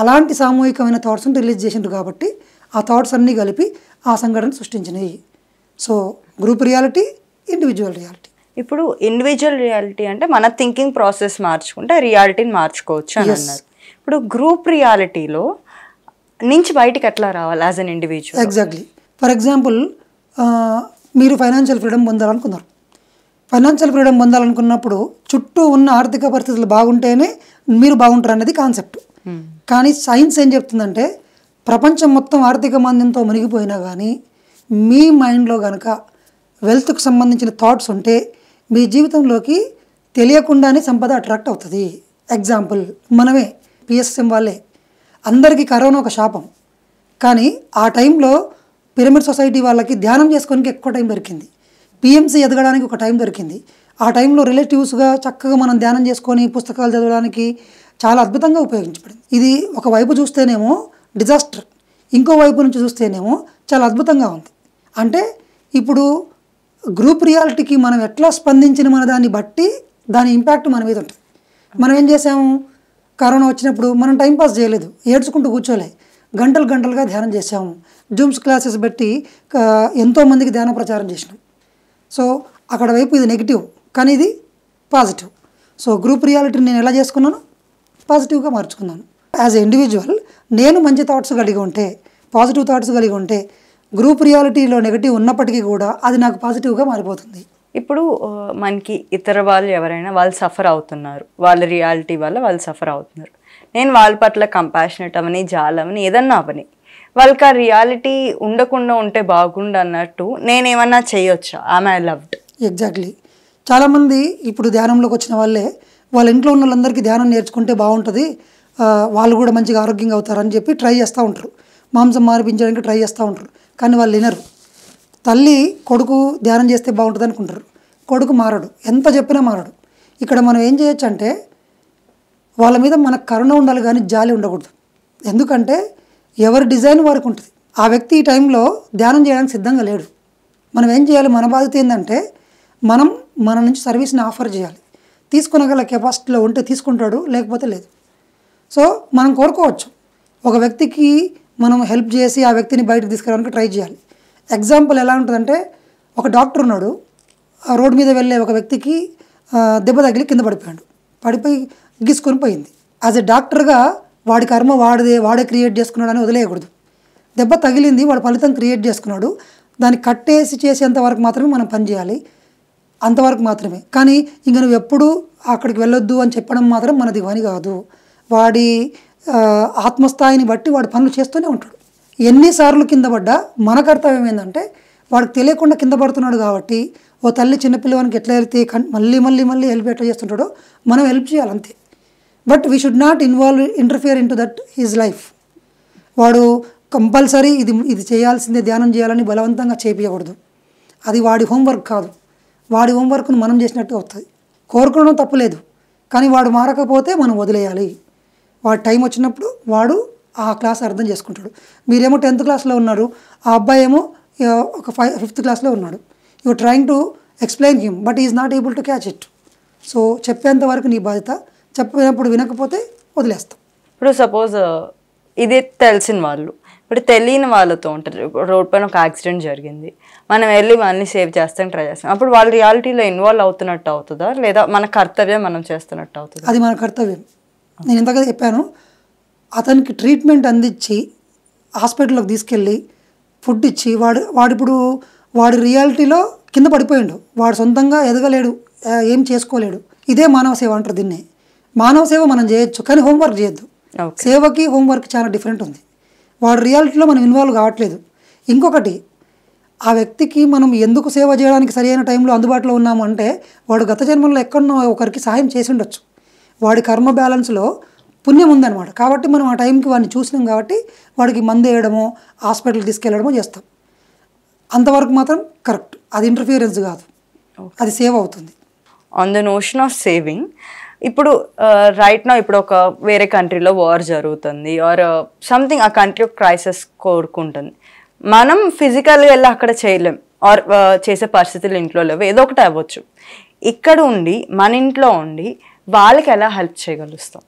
అలాంటి సామూహికమైన థాట్స్ని రిలీజ్ చేసిండ్రు కాబట్టి ఆ థాట్స్ అన్నీ కలిపి ఆ సంఘటన సృష్టించినవి so group reality individual reality ఇప్పుడు ఇండివిజువల్ రియాలిటీ అంటే మన థింకింగ్ ప్రాసెస్ మార్చుకుంటే రియాలిటీని మార్చుకోవచ్చు అని అన్నారు ఇప్పుడు గ్రూప్ రియాలిటీలో నుంచి బయటికి ఎట్లా రావాలి as an individual exactly for example మీరు ఫైనాన్షియల్ ఫ్రీడమ్ పొందాలనుకున్నారు ఫైనాన్షియల్ ఫ్రీడమ్ పొందాలనుకున్నప్పుడు చుట్టూ ఉన్న ఆర్థిక పరిస్థితులు బాగుంటేనే మీరు బాగుంటారు అనేది కాన్సెప్ట్ hmm. కానీ సైన్స్ ఏం చెప్తుందంటే ప్రపంచం మొత్తం ఆర్థిక మాంద్యంతో మునిగిపోయినా కానీ మీ మైండ్లో కనుక వెల్త్కు సంబంధించిన థాట్స్ ఉంటే మీ జీవితంలోకి తెలియకుండానే సంపద అట్రాక్ట్ అవుతుంది ఎగ్జాంపుల్ మనమే పిఎస్ఎం వాళ్ళే అందరికీ కరోనా ఒక శాపం కానీ ఆ టైంలో పిరమిడ్ సొసైటీ వాళ్ళకి ధ్యానం చేసుకోనికి ఎక్కువ టైం దొరికింది పిఎంసీ ఎదగడానికి ఒక టైం దొరికింది ఆ టైంలో రిలేటివ్స్గా చక్కగా మనం ధ్యానం చేసుకొని పుస్తకాలు చదవడానికి చాలా అద్భుతంగా ఉపయోగించబడింది ఇది ఒకవైపు చూస్తేనేమో డిజాస్టర్ ఇంకో వైపు నుంచి చూస్తేనేమో చాలా అద్భుతంగా ఉంది అంటే ఇప్పుడు గ్రూప్ రియాలిటీకి మనం ఎట్లా స్పందించిన మన దాన్ని బట్టి దాని ఇంపాక్ట్ మన మీద ఉంటుంది మనం ఏం చేసాము కరోనా వచ్చినప్పుడు మనం టైంపాస్ చేయలేదు ఏడ్చుకుంటూ కూర్చోలే గంటలు గంటలుగా ధ్యానం చేసాము జూమ్స్ క్లాసెస్ బట్టి ఎంతోమందికి ధ్యాన ప్రచారం చేసినాం సో అక్కడ వైపు ఇది నెగిటివ్ కానీ ఇది పాజిటివ్ సో గ్రూప్ రియాలిటీని నేను ఎలా చేసుకున్నాను పాజిటివ్గా మార్చుకున్నాను యాజ్ ఎ ఇండివిజువల్ నేను మంచి థాట్స్ కలిగి ఉంటే పాజిటివ్ థాట్స్ కలిగి ఉంటే గ్రూప్ రియాలిటీలో నెగిటివ్ ఉన్నప్పటికీ కూడా అది నాకు పాజిటివ్గా మారిపోతుంది ఇప్పుడు మనకి ఇతర వాళ్ళు ఎవరైనా వాళ్ళు సఫర్ అవుతున్నారు వాళ్ళ రియాలిటీ వల్ల వాళ్ళు సఫర్ అవుతున్నారు నేను వాళ్ళ పట్ల కంపాషనెట్ అవని జాలమని ఏదన్నా అవని వాళ్ళకి ఆ రియాలిటీ ఉండకుండా ఉంటే బాగుండు అన్నట్టు నేనేమన్నా చేయొచ్చా ఆమె ఐ లవ్డ్ ఎగ్జాక్ట్లీ చాలామంది ఇప్పుడు ధ్యానంలోకి వచ్చిన వాళ్ళే వాళ్ళ ఇంట్లో ఉన్న వాళ్ళందరికీ ధ్యానం నేర్చుకుంటే బాగుంటుంది వాళ్ళు కూడా మంచిగా ఆరోగ్యంగా అవుతారని చెప్పి ట్రై చేస్తూ ఉంటారు మాంసం మార్పించడానికి ట్రై చేస్తూ ఉంటారు కానీ వాళ్ళు వినరు తల్లి కొడుకు ధ్యానం చేస్తే బాగుంటుంది అనుకుంటారు కొడుకు మారడు ఎంత చెప్పినా మారడు ఇక్కడ మనం ఏం చేయొచ్చు అంటే వాళ్ళ మీద మన కరుణ ఉండాలి కానీ జాలి ఉండకూడదు ఎందుకంటే ఎవరి డిజైన్ వారికి ఉంటుంది ఆ వ్యక్తి ఈ టైంలో ధ్యానం చేయడానికి సిద్ధంగా లేడు మనం ఏం చేయాలి మన బాధ్యత ఏంటంటే మనం మన నుంచి సర్వీస్ని ఆఫర్ చేయాలి తీసుకునగల కెపాసిటీలో ఉంటే తీసుకుంటాడు లేకపోతే లేదు సో మనం కోరుకోవచ్చు ఒక వ్యక్తికి మనం హెల్ప్ చేసి ఆ వ్యక్తిని బయటకు తీసుకురావడానికి ట్రై చేయాలి ఎగ్జాంపుల్ ఎలా ఉంటుందంటే ఒక డాక్టర్ ఉన్నాడు రోడ్ మీద వెళ్ళే ఒక వ్యక్తికి దెబ్బ తగిలి కింద పడిపోయాడు పడిపోయి గీసుకొని పోయింది యాజ్ ఎ డాక్టర్గా వాడి కర్మ వాడిదే వాడే క్రియేట్ చేసుకున్నాడని వదిలేయకూడదు దెబ్బ తగిలింది వాడు ఫలితం క్రియేట్ చేసుకున్నాడు దాన్ని కట్టేసి చేసేంత వరకు మాత్రమే మనం పనిచేయాలి అంతవరకు మాత్రమే కానీ ఇంక నువ్వు ఎప్పుడు అక్కడికి వెళ్ళొద్దు అని చెప్పడం మాత్రం మనది పని కాదు వాడి ఆత్మస్థాయిని బట్టి వాడు పనులు చేస్తూనే ఉంటాడు ఎన్నిసార్లు కింద పడ్డా మన కర్తవ్యం ఏంటంటే వాడికి తెలియకుండా కింద పడుతున్నాడు కాబట్టి ఓ తల్లి చిన్నపిల్లవానికి ఎట్లా వెళ్తే మళ్ళీ మళ్ళీ మళ్ళీ హెల్ప్ ఎట్లా చేస్తుంటాడో మనం హెల్ప్ చేయాలి అంతే but we should not involve interfere in to that his life వాడు కంపల్సరీ ఇది ఇది చేయాల్సిందే ధ్యానం చేయాలని బలవంతంగా చేపించకూడదు అది వాడి హోంవర్క్ కాదు వాడి హోంవర్క్ను మనం చేసినట్టు వస్తుంది కోరుకోవడం తప్పులేదు కానీ వాడు మారకపోతే మనం వదిలేయాలి వాడు టైం వచ్చినప్పుడు వాడు ఆ క్లాస్ అర్థం చేసుకుంటాడు మీరేమో టెన్త్ క్లాస్లో ఉన్నారు ఆ అబ్బాయి ఏమో ఒక ఫైవ్ ఫిఫ్త్ క్లాస్లో ఉన్నాడు you trying to explain him but is not able to catch it so చెప్పేంత వరకు నీ బాధ్యత చెప్పినప్పుడు వినకపోతే వదిలేస్తాం ఇప్పుడు సపోజ్ uh, ఇది తెలిసిన వాళ్ళు ఇప్పుడు తెలియని వాళ్ళతో ఉంటారు రోడ్ పైన ఒక యాక్సిడెంట్ జరిగింది మనం వెళ్ళి వాళ్ళని సేవ్ చేస్తాం ట్రై చేస్తాం అప్పుడు వాళ్ళు రియాలిటీలో ఇన్వాల్వ్ అవుతున్నట్టు అవుతుందా లేదా మన కర్తవ్యం మనం చేస్తున్నట్టు అవుతుంది అది మన కర్తవ్యం నేను ఇంతగా చెప్పాను అతనికి ట్రీట్మెంట్ అందించి హాస్పిటల్లోకి తీసుకెళ్ళి ఫుడ్ ఇచ్చి వాడు వాడిప్పుడు వాడి రియాలిటీలో కింద పడిపోయిండు వాడు సొంతంగా ఎదగలేడు ఏం చేసుకోలేడు ఇదే మానవ సేవ అంటారు దీన్నే మానవ సేవ మనం చేయొచ్చు కానీ హోంవర్క్ చేయొద్దు సేవకి హోంవర్క్ చాలా డిఫరెంట్ ఉంది వాడు రియాలిటీలో మనం ఇన్వాల్వ్ కావట్లేదు ఇంకొకటి ఆ వ్యక్తికి మనం ఎందుకు సేవ చేయడానికి సరైన టైంలో అందుబాటులో ఉన్నామంటే అంటే వాడు గత జన్మంలో ఎక్కడో ఒకరికి సహాయం చేసి ఉండొచ్చు వాడి కర్మ బ్యాలెన్స్లో పుణ్యం ఉందన్నమాట కాబట్టి మనం ఆ టైంకి వాడిని చూసినాం కాబట్టి వాడికి మందు వేయడమో హాస్పిటల్కి తీసుకెళ్ళడమో చేస్తాం అంతవరకు మాత్రం కరెక్ట్ అది ఇంటర్ఫియరెన్స్ కాదు అది సేవ్ అవుతుంది on the notion of saving ఇప్పుడు రైట్ uh, నా ఇప్పుడు ఒక వేరే కంట్రీలో వార్ జరుగుతుంది ఆర్ సంథింగ్ ఆ కంట్రీ క్రైసిస్ కోరుకుంటుంది మనం ఫిజికల్గా వెళ్ళి అక్కడ చేయలేం ఆర్ uh, చేసే పరిస్థితులు ఇంట్లో లేవు ఏదో ఒకటి అవ్వచ్చు ఇక్కడ ఉండి మన ఇంట్లో ఉండి వాళ్ళకి ఎలా హెల్ప్ చేయగలుగుతాం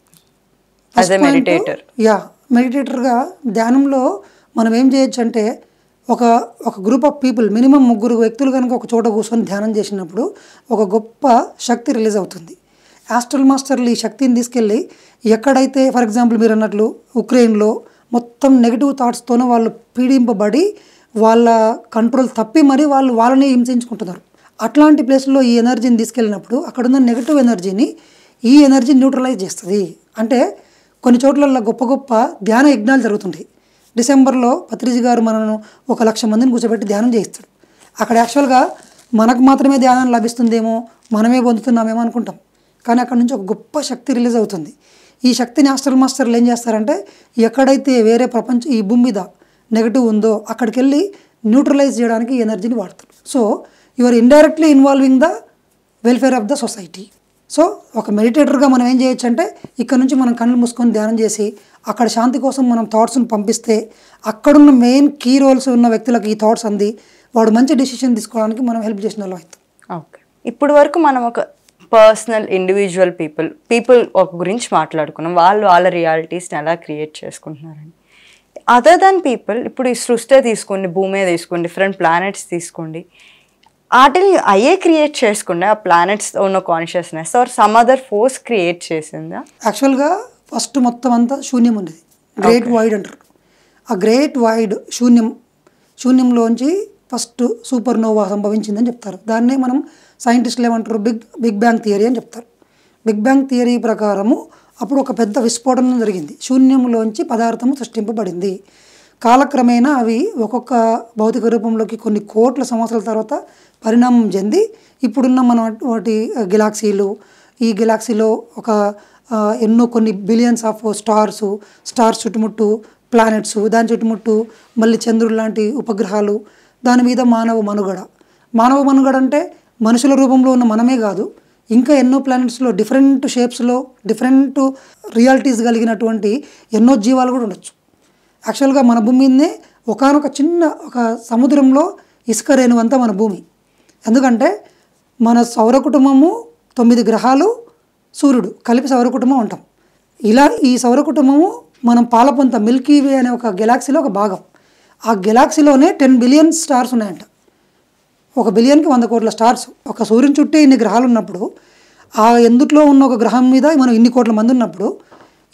మెడిటేటర్ యా మెడిటేటర్గా ధ్యానంలో మనం ఏం చేయొచ్చు అంటే ఒక ఒక గ్రూప్ ఆఫ్ పీపుల్ మినిమం ముగ్గురు వ్యక్తులు కనుక ఒక చోట కూర్చొని ధ్యానం చేసినప్పుడు ఒక గొప్ప శక్తి రిలీజ్ అవుతుంది యాస్ట్రల్ మాస్టర్లు ఈ శక్తిని తీసుకెళ్ళి ఎక్కడైతే ఫర్ ఎగ్జాంపుల్ మీరు అన్నట్లు ఉక్రెయిన్లో మొత్తం నెగిటివ్ థాట్స్తోనే వాళ్ళు పీడింపబడి వాళ్ళ కంట్రోల్ తప్పి మరి వాళ్ళు వాళ్ళని హింసించుకుంటున్నారు అట్లాంటి ప్లేస్లో ఈ ఎనర్జీని తీసుకెళ్ళినప్పుడు అక్కడున్న నెగిటివ్ ఎనర్జీని ఈ ఎనర్జీ న్యూట్రలైజ్ చేస్తుంది అంటే కొన్ని చోట్ల గొప్ప గొప్ప ధ్యాన యజ్ఞాలు జరుగుతుంటాయి డిసెంబర్లో పత్రిజీ గారు మనను ఒక లక్ష మందిని కూర్చోబెట్టి ధ్యానం చేయిస్తాడు అక్కడ యాక్చువల్గా మనకు మాత్రమే ధ్యానం లభిస్తుందేమో మనమే పొందుతున్నామేమో అనుకుంటాం కానీ అక్కడ నుంచి ఒక గొప్ప శక్తి రిలీజ్ అవుతుంది ఈ శక్తిని హాస్టల్ మాస్టర్లు ఏం చేస్తారంటే ఎక్కడైతే వేరే ప్రపంచం ఈ భూమి మీద నెగిటివ్ ఉందో అక్కడికి వెళ్ళి న్యూట్రలైజ్ చేయడానికి ఎనర్జీని వాడతారు so you are indirectly involving the welfare of the society so ఒక మెడిటేటర్గా మనం ఏం చేయొచ్చు అంటే ఇక్కడ నుంచి మనం కళ్ళు మూసుకొని ధ్యానం చేసి అక్కడ శాంతి కోసం మనం థాట్స్ను పంపిస్తే అక్కడున్న మెయిన్ కీ రోల్స్ ఉన్న వ్యక్తులకు ఈ థాట్స్ అంది వాడు మంచి డిసిషన్ తీసుకోవడానికి మనం హెల్ప్ చేసిన వాళ్ళు ఓకే ఇప్పుడు వరకు మనం ఒక పర్సనల్ ఇండివిజువల్ పీపుల్ పీపుల్ ఒక గురించి మాట్లాడుకున్నాం వాళ్ళు వాళ్ళ రియాలిటీస్ని ఎలా క్రియేట్ చేసుకుంటున్నారని అదర్ దాన్ పీపుల్ ఇప్పుడు ఈ సృష్టి తీసుకోండి భూమే తీసుకోండి డిఫరెంట్ ప్లానెట్స్ తీసుకోండి వాటిని అయ్యే క్రియేట్ చేసుకుండా ఆ ప్లానెట్స్ ఉన్న consciousness or some other force create చేసిందా యాక్చువల్గా ఫస్ట్ మొత్తం అంతా శూన్యం ఉండేది గ్రేట్ వైడ్ అంటారు ఆ గ్రేట్ వైడ్ శూన్యం శూన్యంలోంచి ఫస్ట్ సూపర్ నోవా సంభవించిందని చెప్తారు దాన్నే మనం సైంటిస్టులు ఏమంటారు బిగ్ బిగ్ బ్యాంగ్ థియరీ అని చెప్తారు బిగ్ బ్యాంగ్ థియరీ ప్రకారము అప్పుడు ఒక పెద్ద విస్ఫోటనం జరిగింది శూన్యంలోంచి పదార్థము సృష్టింపబడింది కాలక్రమేణా అవి ఒక్కొక్క భౌతిక రూపంలోకి కొన్ని కోట్ల సంవత్సరాల తర్వాత పరిణామం చెంది ఇప్పుడున్న మన వాటి గెలాక్సీలు ఈ గెలాక్సీలో ఒక ఎన్నో కొన్ని బిలియన్స్ ఆఫ్ స్టార్స్ స్టార్స్ చుట్టుముట్టు ప్లానెట్స్ దాని చుట్టుముట్టు మళ్ళీ చంద్రుడు లాంటి ఉపగ్రహాలు దాని మీద మానవ మనుగడ మానవ మనుగడ అంటే మనుషుల రూపంలో ఉన్న మనమే కాదు ఇంకా ఎన్నో ప్లానెట్స్లో డిఫరెంట్ షేప్స్లో డిఫరెంట్ రియాలిటీస్ కలిగినటువంటి ఎన్నో జీవాలు కూడా ఉండొచ్చు యాక్చువల్గా మన భూమి మీదనే ఒకనొక చిన్న ఒక సముద్రంలో ఇసుక రేణువంత మన భూమి ఎందుకంటే మన సౌర కుటుంబము తొమ్మిది గ్రహాలు సూర్యుడు కలిపి సౌర కుటుంబం ఉంటాం ఇలా ఈ సౌర కుటుంబము మనం పాలపొంత మిల్కీ వే అనే ఒక గెలాక్సీలో ఒక భాగం ఆ గెలాక్సీలోనే టెన్ బిలియన్ స్టార్స్ ఉన్నాయంట ఒక బిలియన్కి వంద కోట్ల స్టార్స్ ఒక సూర్యుని చుట్టే ఇన్ని గ్రహాలు ఉన్నప్పుడు ఆ ఎందుట్లో ఉన్న ఒక గ్రహం మీద మనం ఇన్ని కోట్ల మంది ఉన్నప్పుడు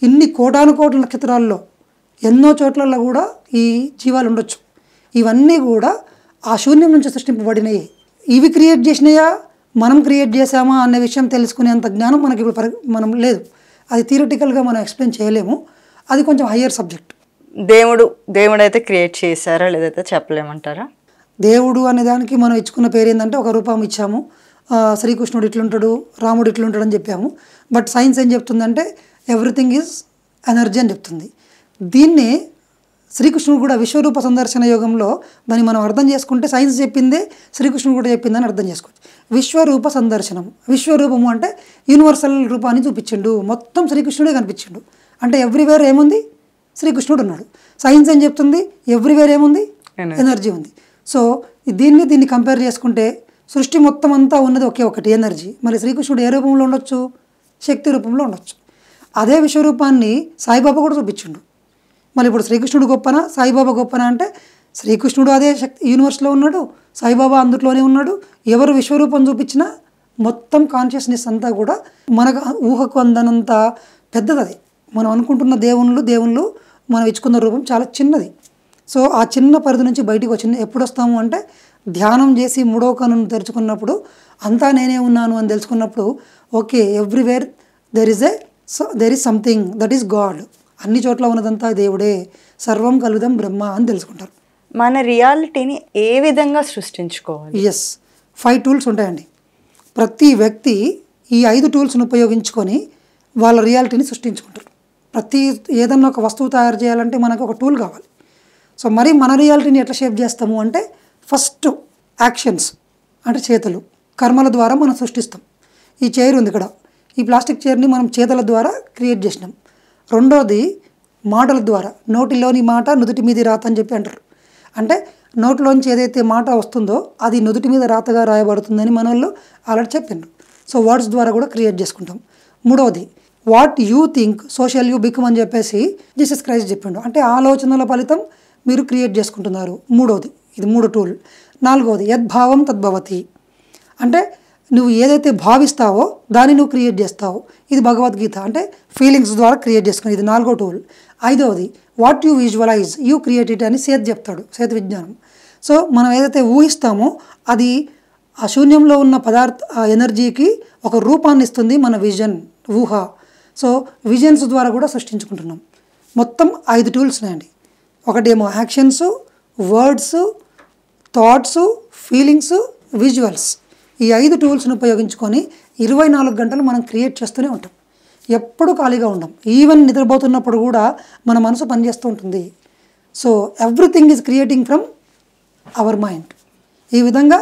ఇన్ని కోటాను కోట్ల నక్షత్రాల్లో ఎన్నో చోట్లలో కూడా ఈ జీవాలు ఉండొచ్చు ఇవన్నీ కూడా ఆ శూన్యం నుంచి సృష్టింపబడినవి ఇవి క్రియేట్ చేసినాయా మనం క్రియేట్ చేసామా అనే విషయం తెలుసుకునేంత జ్ఞానం మనకి ఇప్పుడు మనం లేదు అది థియరిటికల్గా మనం ఎక్స్ప్లెయిన్ చేయలేము అది కొంచెం హయ్యర్ సబ్జెక్ట్ దేవుడు దేవుడు అయితే క్రియేట్ చేశారా లేదైతే చెప్పలేమంటారా దేవుడు అనే దానికి మనం ఇచ్చుకున్న పేరు ఏంటంటే ఒక రూపం ఇచ్చాము శ్రీకృష్ణుడు ఇట్లుంటాడు రాముడు ఇట్లుంటాడు అని చెప్పాము బట్ సైన్స్ ఏం చెప్తుందంటే ఎవ్రీథింగ్ ఈజ్ ఎనర్జీ అని చెప్తుంది దీన్ని శ్రీకృష్ణుడు కూడా విశ్వరూప సందర్శన యోగంలో దాన్ని మనం అర్థం చేసుకుంటే సైన్స్ చెప్పిందే శ్రీకృష్ణుడు కూడా చెప్పిందని అర్థం చేసుకోవచ్చు విశ్వరూప సందర్శనం విశ్వరూపము అంటే యూనివర్సల్ రూపాన్ని చూపించిండు మొత్తం శ్రీకృష్ణుడే కనిపించిండు అంటే ఎవ్రీవేర్ ఏముంది శ్రీకృష్ణుడు ఉన్నాడు సైన్స్ ఏం చెప్తుంది ఎవ్రీవేర్ ఏముంది ఎనర్జీ ఉంది సో దీన్ని దీన్ని కంపేర్ చేసుకుంటే సృష్టి మొత్తం అంతా ఉన్నది ఒకే ఒకటి ఎనర్జీ మరి శ్రీకృష్ణుడు ఏ రూపంలో ఉండొచ్చు శక్తి రూపంలో ఉండొచ్చు అదే విశ్వరూపాన్ని సాయిబాబా కూడా చూపించిండు మళ్ళీ ఇప్పుడు శ్రీకృష్ణుడు గొప్పనా సాయిబాబా గొప్పనా అంటే శ్రీకృష్ణుడు అదే శక్తి యూనివర్స్లో ఉన్నాడు సాయిబాబా అందుట్లోనే ఉన్నాడు ఎవరు విశ్వరూపం చూపించినా మొత్తం కాన్షియస్నెస్ అంతా కూడా మనకు ఊహకు అందనంత పెద్దది అది మనం అనుకుంటున్న దేవుళ్ళు దేవుళ్ళు మనం ఇచ్చుకున్న రూపం చాలా చిన్నది సో ఆ చిన్న పరిధి నుంచి బయటకు వచ్చింది ఎప్పుడు వస్తాము అంటే ధ్యానం చేసి మూడో కన్నును తెరుచుకున్నప్పుడు అంతా నేనే ఉన్నాను అని తెలుసుకున్నప్పుడు okay everywhere there is a so there is something that is God అన్ని చోట్ల ఉన్నదంతా దేవుడే సర్వం కలుగుదాం బ్రహ్మ అని తెలుసుకుంటారు మన రియాలిటీని ఏ విధంగా సృష్టించుకోవాలి ఎస్ ఫైవ్ టూల్స్ ఉంటాయండి ప్రతి వ్యక్తి ఈ ఐదు టూల్స్ను ఉపయోగించుకొని వాళ్ళ రియాలిటీని సృష్టించుకుంటారు ప్రతి ఏదన్నా ఒక వస్తువు తయారు చేయాలంటే మనకు ఒక టూల్ కావాలి సో మరి మన రియాలిటీని ఎట్లా షేప్ చేస్తాము అంటే ఫస్ట్ యాక్షన్స్ అంటే చేతులు కర్మల ద్వారా మనం సృష్టిస్తాం ఈ చైర్ ఉంది ఇక్కడ ఈ ప్లాస్టిక్ చైర్ని మనం చేతల ద్వారా క్రియేట్ చేసినాం రెండోది మాటల ద్వారా నోటిలోని మాట నుదుటి మీద రాత అని చెప్పి అంటారు అంటే నోటిలోంచి ఏదైతే మాట వస్తుందో అది నుదుటి మీద రాతగా రాయబడుతుందని మన వాళ్ళు ఆల్రెడీ చెప్పిండ్రు సో వర్డ్స్ ద్వారా కూడా క్రియేట్ చేసుకుంటాం మూడవది what you think so shall you become అని చెప్పేసి జీసస్ క్రైస్ట్ చెప్పిండు అంటే ఆలోచనల ఫలితం మీరు క్రియేట్ చేసుకుంటున్నారు మూడవది ఇది మూడో టూల్ నాలుగవది యద్భావం తద్భవతి అంటే నువ్వు ఏదైతే భావిస్తావో దాన్ని నువ్వు క్రియేట్ చేస్తావు ఇది భగవద్గీత అంటే ఫీలింగ్స్ ద్వారా క్రియేట్ చేసుకుని ఇది నాలుగో టూల్ ఐదవది what you visualise you create it అని సేత్ చెప్తాడు సేత్ విజ్ఞానం సో మనం ఏదైతే ఊహిస్తామో అది ఆ శూన్యంలో ఉన్న పదార్థ ఎనర్జీకి ఒక రూపాన్ని ఇస్తుంది మన విజన్ ఊహ సో విజన్స్ ద్వారా కూడా సృష్టించుకుంటున్నాం మొత్తం ఐదు టూల్స్ ఉన్నాయండి ఒకటేమో actions words thoughts feelings visuals ఈ ఐదు టూల్స్ని ఉపయోగించుకొని ఇరవై నాలుగు గంటలు మనం క్రియేట్ చేస్తూనే ఉంటాం ఎప్పుడు ఖాళీగా ఉండం ఈవెన్ నిద్రపోతున్నప్పుడు కూడా మన మనసు పనిచేస్తూ ఉంటుంది so everything is creating from our mind ఈ విధంగా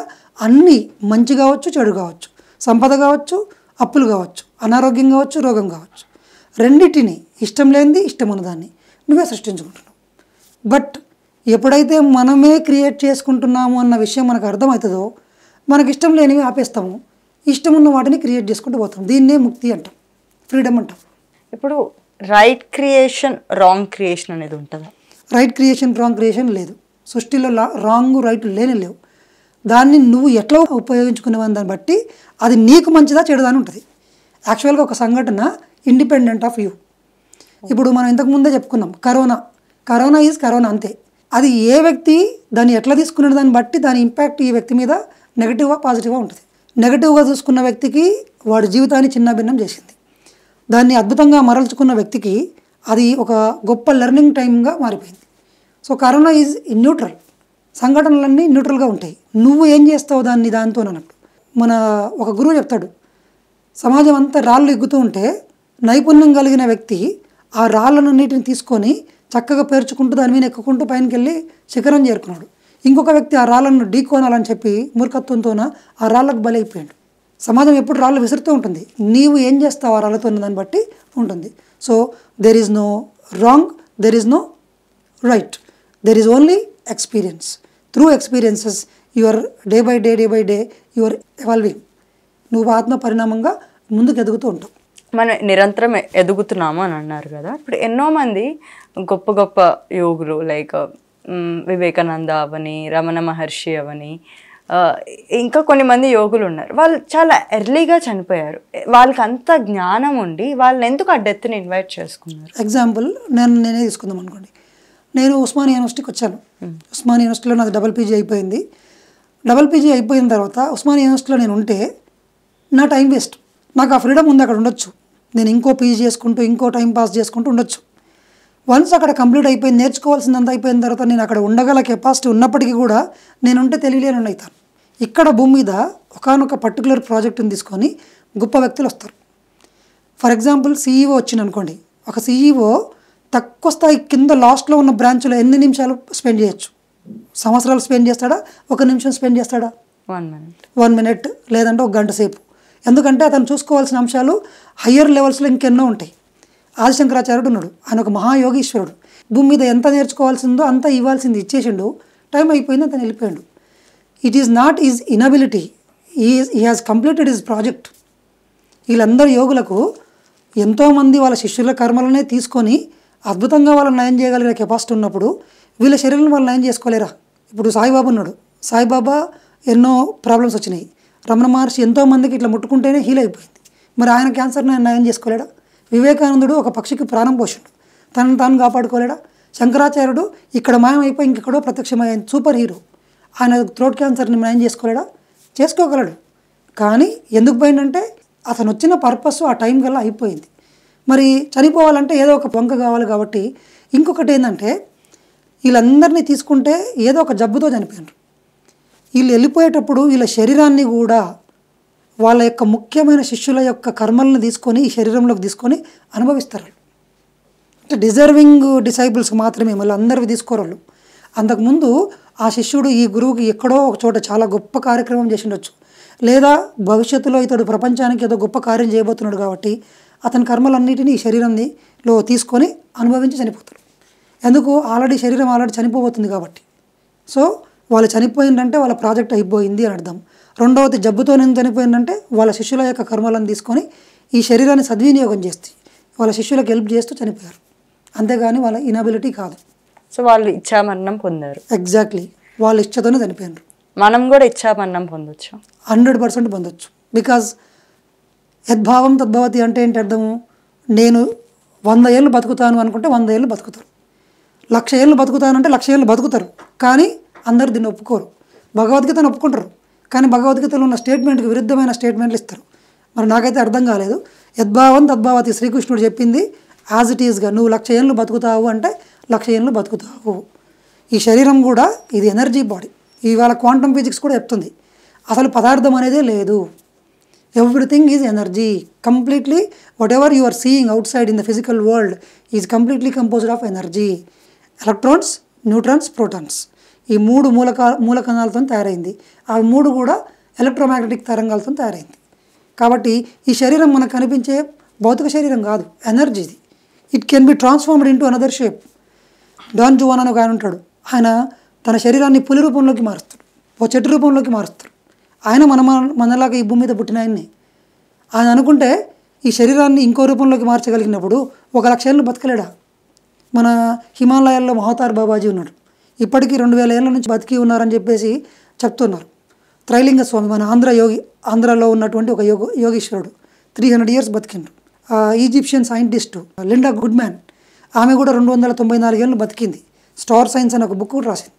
అన్నీ మంచి కావచ్చు చెడు కావచ్చు సంపద కావచ్చు అప్పులు కావచ్చు అనారోగ్యం కావచ్చు రోగం కావచ్చు రెండింటిని ఇష్టం లేనిది ఇష్టం ఉన్నదాన్ని నువ్వే సృష్టించుకుంటున్నావు బట్ ఎప్పుడైతే మనమే క్రియేట్ చేసుకుంటున్నాము అన్న విషయం మనకు అర్థమవుతుందో మనకి ఇష్టం లేనివి ఆపేస్తాము ఇష్టం ఉన్న వాటిని క్రియేట్ చేసుకుంటూ పోతాం దీన్నే ముక్తి అంటాం ఫ్రీడమ్ అంటాం ఇప్పుడు రైట్ క్రియేషన్ రాంగ్ క్రియేషన్ అనేది ఉంటుందా రైట్ క్రియేషన్ రాంగ్ క్రియేషన్ లేదు సృష్టిలో రాంగ్ రైట్ లేనే లేవు దాన్ని నువ్వు ఎట్లా ఉపయోగించుకునేవని దాన్ని బట్టి అది నీకు మంచిదా చెడుదా అని ఉంటుంది యాక్చువల్గా ఒక సంఘటన ఇండిపెండెంట్ ఆఫ్ యూ ఇప్పుడు మనం ఇంతకుముందే చెప్పుకున్నాం కరోనా కరోనా ఈజ్ కరోనా అంతే అది ఏ వ్యక్తి దాన్ని ఎట్లా తీసుకునే దాన్ని బట్టి దాని ఇంపాక్ట్ ఈ వ్యక్తి మీద నెగిటివ్గా పాజిటివ్గా ఉంటుంది నెగిటివ్గా చూసుకున్న వ్యక్తికి వాడి జీవితాన్ని చిన్నభిన్నం చేసింది దాన్ని అద్భుతంగా మరల్చుకున్న వ్యక్తికి అది ఒక గొప్ప లెర్నింగ్ టైంగా మారిపోయింది సో కరోనా ఈజ్ న్యూట్రల్ సంఘటనలన్నీ న్యూట్రల్గా ఉంటాయి నువ్వు ఏం చేస్తావు దాన్ని దాంతో అన్నట్టు మన ఒక గురువు చెప్తాడు సమాజం అంతా రాళ్ళు ఎగ్గుతూ ఉంటే నైపుణ్యం కలిగిన వ్యక్తి ఆ రాళ్ళను నీటిని తీసుకొని చక్కగా పేర్చుకుంటూ దాని మీద ఎక్కుకుంటూ పైనకెళ్ళి శిఖరం చేరుకున్నాడు ఇంకొక వ్యక్తి ఆ రాళ్ళను ఢీకోనాలని చెప్పి మూర్ఖత్వంతోన ఆ రాళ్ళకు బలైపోయాడు సమాజం ఎప్పుడు రాళ్ళు విసురుతూ ఉంటుంది నీవు ఏం చేస్తావు ఆ రాళ్ళతో దాన్ని బట్టి ఉంటుంది so there is no wrong there is no right there is only experience through experiences your day by day day by day your evolving నువ్వు ఆత్మ పరిణామంగా ముందుకు ఎదుగుతూ ఉంటావు మనం నిరంతరం ఎదుగుతున్నాము అని అన్నారు కదా ఇప్పుడు ఎన్నో మంది గొప్ప గొప్ప యోగులు లైక్ వివేకానంద అవని రమణ మహర్షి అవని ఇంకా కొన్ని మంది యోగులు ఉన్నారు వాళ్ళు చాలా ఎర్లీగా చనిపోయారు వాళ్ళకి అంత జ్ఞానం ఉండి వాళ్ళని ఎందుకు ఆ డెత్ని ఇన్వైట్ చేసుకున్నారు ఎగ్జాంపుల్ నేను నేనే తీసుకుందాం అనుకోండి నేను ఉస్మానియా యూనివర్సిటీకి వచ్చాను ఉస్మాన్ యూనివర్సిటీలో నాకు డబల్ పీజీ అయిపోయింది డబల్ పీజీ అయిపోయిన తర్వాత ఉస్మాన్ యూనివర్సిటీలో నేను ఉంటే నా టైం వేస్ట్ నాకు ఆ ఫ్రీడమ్ ఉంది అక్కడ ఉండొచ్చు నేను ఇంకో పీజీ చేసుకుంటూ ఇంకో టైం పాస్ చేసుకుంటూ ఉండొచ్చు వన్స్ అక్కడ కంప్లీట్ అయిపోయి నేర్చుకోవాల్సిందంత అయిపోయిన తర్వాత నేను అక్కడ ఉండగల కెపాసిటీ ఉన్నప్పటికీ కూడా నేనుంటే తెలియలేను అవుతాను ఇక్కడ భూమి మీద ఒకనొక పర్టికులర్ ప్రాజెక్టుని తీసుకొని గొప్ప వ్యక్తులు వస్తారు ఫర్ ఎగ్జాంపుల్ సీఈఓ e వచ్చింది అనుకోండి ఒక సీఈఓ e తక్కువ స్థాయి కింద లాస్ట్లో ఉన్న బ్రాంచ్లో ఎన్ని నిమిషాలు స్పెండ్ చేయొచ్చు సంవత్సరాలు స్పెండ్ చేస్తాడా ఒక నిమిషం స్పెండ్ చేస్తాడా వన్ మినిట్ వన్ మినిట్ లేదంటే ఒక గంట సేపు ఎందుకంటే అతను చూసుకోవాల్సిన అంశాలు హయ్యర్ లెవెల్స్లో ఇంకెన్నో ఉంటాయి ఆదిశంకరాచార్యుడు ఉన్నాడు ఆయన ఒక మహాయోగీశ్వరుడు భూమి మీద ఎంత నేర్చుకోవాల్సిందో అంత ఇవ్వాల్సింది ఇచ్చేసిండు టైం అయిపోయింది అతను వెళ్ళిపోయాడు it is not is inability ఈ ఈ హాజ్ కంప్లీటెడ్ ఈజ్ ప్రాజెక్ట్ వీళ్ళందరూ యోగులకు ఎంతోమంది వాళ్ళ శిష్యుల కర్మలనే తీసుకొని అద్భుతంగా వాళ్ళని నయం చేయగలిగిన కెపాసిటీ ఉన్నప్పుడు వీళ్ళ శరీరం వాళ్ళు నయం చేసుకోలేరా ఇప్పుడు సాయిబాబా ఉన్నాడు సాయిబాబా ఎన్నో ప్రాబ్లమ్స్ వచ్చినాయి రమణ మహర్షి ఎంతోమందికి ఇట్లా ముట్టుకుంటేనే హీల్ అయిపోయింది మరి ఆయన క్యాన్సర్ని నయం చేసుకోలేడా వివేకానందుడు ఒక పక్షికి ప్రాణం పోషుడు తనను తాను కాపాడుకోలేడా శంకరాచార్యుడు ఇక్కడ మాయమైపోయి ఇంకెక్కడో ప్రత్యక్షమయ్యే సూపర్ హీరో ఆయన థ్రోట్ క్యాన్సర్ని ఏం చేసుకోలేడా చేసుకోగలడు కానీ ఎందుకు పోయిందంటే అతను వచ్చిన పర్పస్ ఆ టైం గల్లా అయిపోయింది మరి చనిపోవాలంటే ఏదో ఒక పొంక కావాలి కాబట్టి ఇంకొకటి ఏంటంటే వీళ్ళందరినీ తీసుకుంటే ఏదో ఒక జబ్బుతో చనిపోయినారు వీళ్ళు వెళ్ళిపోయేటప్పుడు వీళ్ళ శరీరాన్ని కూడా వాళ్ళ యొక్క ముఖ్యమైన శిష్యుల యొక్క కర్మలను తీసుకొని ఈ శరీరంలోకి తీసుకొని అనుభవిస్తారు అంటే డిజర్వింగ్ డిసైబుల్స్ మాత్రమే మళ్ళీ అందరివి తీసుకోరు అంతకుముందు ఆ శిష్యుడు ఈ గురువుకి ఎక్కడో ఒక చోట చాలా గొప్ప కార్యక్రమం చేసిండొచ్చు లేదా భవిష్యత్తులో ఇతడు ప్రపంచానికి ఏదో గొప్ప కార్యం చేయబోతున్నాడు కాబట్టి అతని కర్మలన్నిటినీ ఈ శరీరంలో తీసుకొని అనుభవించి చనిపోతాడు ఎందుకు ఆల్రెడీ శరీరం ఆల్రెడీ చనిపోబోతుంది కాబట్టి సో వాళ్ళు చనిపోయిందంటే వాళ్ళ ప్రాజెక్ట్ అయిపోయింది అని అర్థం రెండవది జబ్బుతో నేను చనిపోయిందంటే వాళ్ళ శిష్యుల యొక్క కర్మలను తీసుకొని ఈ శరీరాన్ని సద్వినియోగం చేస్తే వాళ్ళ శిష్యులకు హెల్ప్ చేస్తూ చనిపోయారు అంతేగాని వాళ్ళ ఇనబిలిటీ కాదు సో వాళ్ళు ఇచ్చామరణం పొందారు ఎగ్జాక్ట్లీ వాళ్ళ ఇచ్చతోనే చనిపోయినారు మనం కూడా ఇచ్చామరణం పొందొచ్చు హండ్రెడ్ పర్సెంట్ పొందొచ్చు బికాజ్ యద్భావం తద్భవతి అంటే ఏంటి అర్థము నేను వంద ఏళ్ళు బతుకుతాను అనుకుంటే వంద ఏళ్ళు బతుకుతారు లక్ష ఏళ్ళు బతుకుతానంటే లక్ష ఏళ్ళు బతుకుతారు కానీ అందరు దీన్ని ఒప్పుకోరు భగవద్గీతను ఒప్పుకుంటారు కానీ భగవద్గీతలో ఉన్న స్టేట్మెంట్కి విరుద్ధమైన స్టేట్మెంట్లు ఇస్తారు మరి నాకైతే అర్థం కాలేదు యద్భావం తద్భావతి శ్రీకృష్ణుడు చెప్పింది యాజ్ ఇట్ ఈజ్గా నువ్వు లక్ష ఏళ్ళు బతుకుతావు అంటే లక్ష ఏళ్ళు బతుకుతావు ఈ శరీరం కూడా ఇది ఎనర్జీ బాడీ ఇవాళ క్వాంటమ్ ఫిజిక్స్ కూడా చెప్తుంది అసలు పదార్థం అనేదే లేదు everything is energy completely whatever you are seeing outside in the physical world is completely composed of energy electrons neutrons protons ఈ మూడు మూలక మూలకణాలతో తయారైంది ఆ మూడు కూడా ఎలక్ట్రోమాగ్నెటిక్ తరంగాలతో తయారైంది కాబట్టి ఈ శరీరం మనకు కనిపించే భౌతిక శరీరం కాదు ఎనర్జీది it can be transformed into another shape Don Juan అని ఒక ఆయన ఉంటాడు ఆయన తన శరీరాన్ని పులి రూపంలోకి మారుస్తాడు ఓ చెట్టు రూపంలోకి మారుస్తాడు ఆయన మన మనలాగా ఈ భూమి మీద పుట్టిన ఆయన్ని ఆయన అనుకుంటే ఈ శరీరాన్ని ఇంకో రూపంలోకి మార్చగలిగినప్పుడు ఒక లక్షలను బతకలేడా మన హిమాలయాల్లో మహతార్ బాబాజీ ఉన్నాడు ఇప్పటికీ రెండు వేల ఏళ్ళ నుంచి బతికి ఉన్నారని చెప్పేసి చెప్తున్నారు త్రైలింగ స్వామి మన ఆంధ్ర యోగి ఆంధ్రలో ఉన్నటువంటి ఒక యోగ యోగేశ్వరుడు త్రీ హండ్రెడ్ ఇయర్స్ బతికిండు ఈజిప్షియన్ సైంటిస్టు లిండా గుడ్మ్యాన్ ఆమె కూడా రెండు వందల తొంభై నాలుగేళ్ళు బతికింది స్టార్ సైన్స్ అనే ఒక బుక్ కూడా రాసింది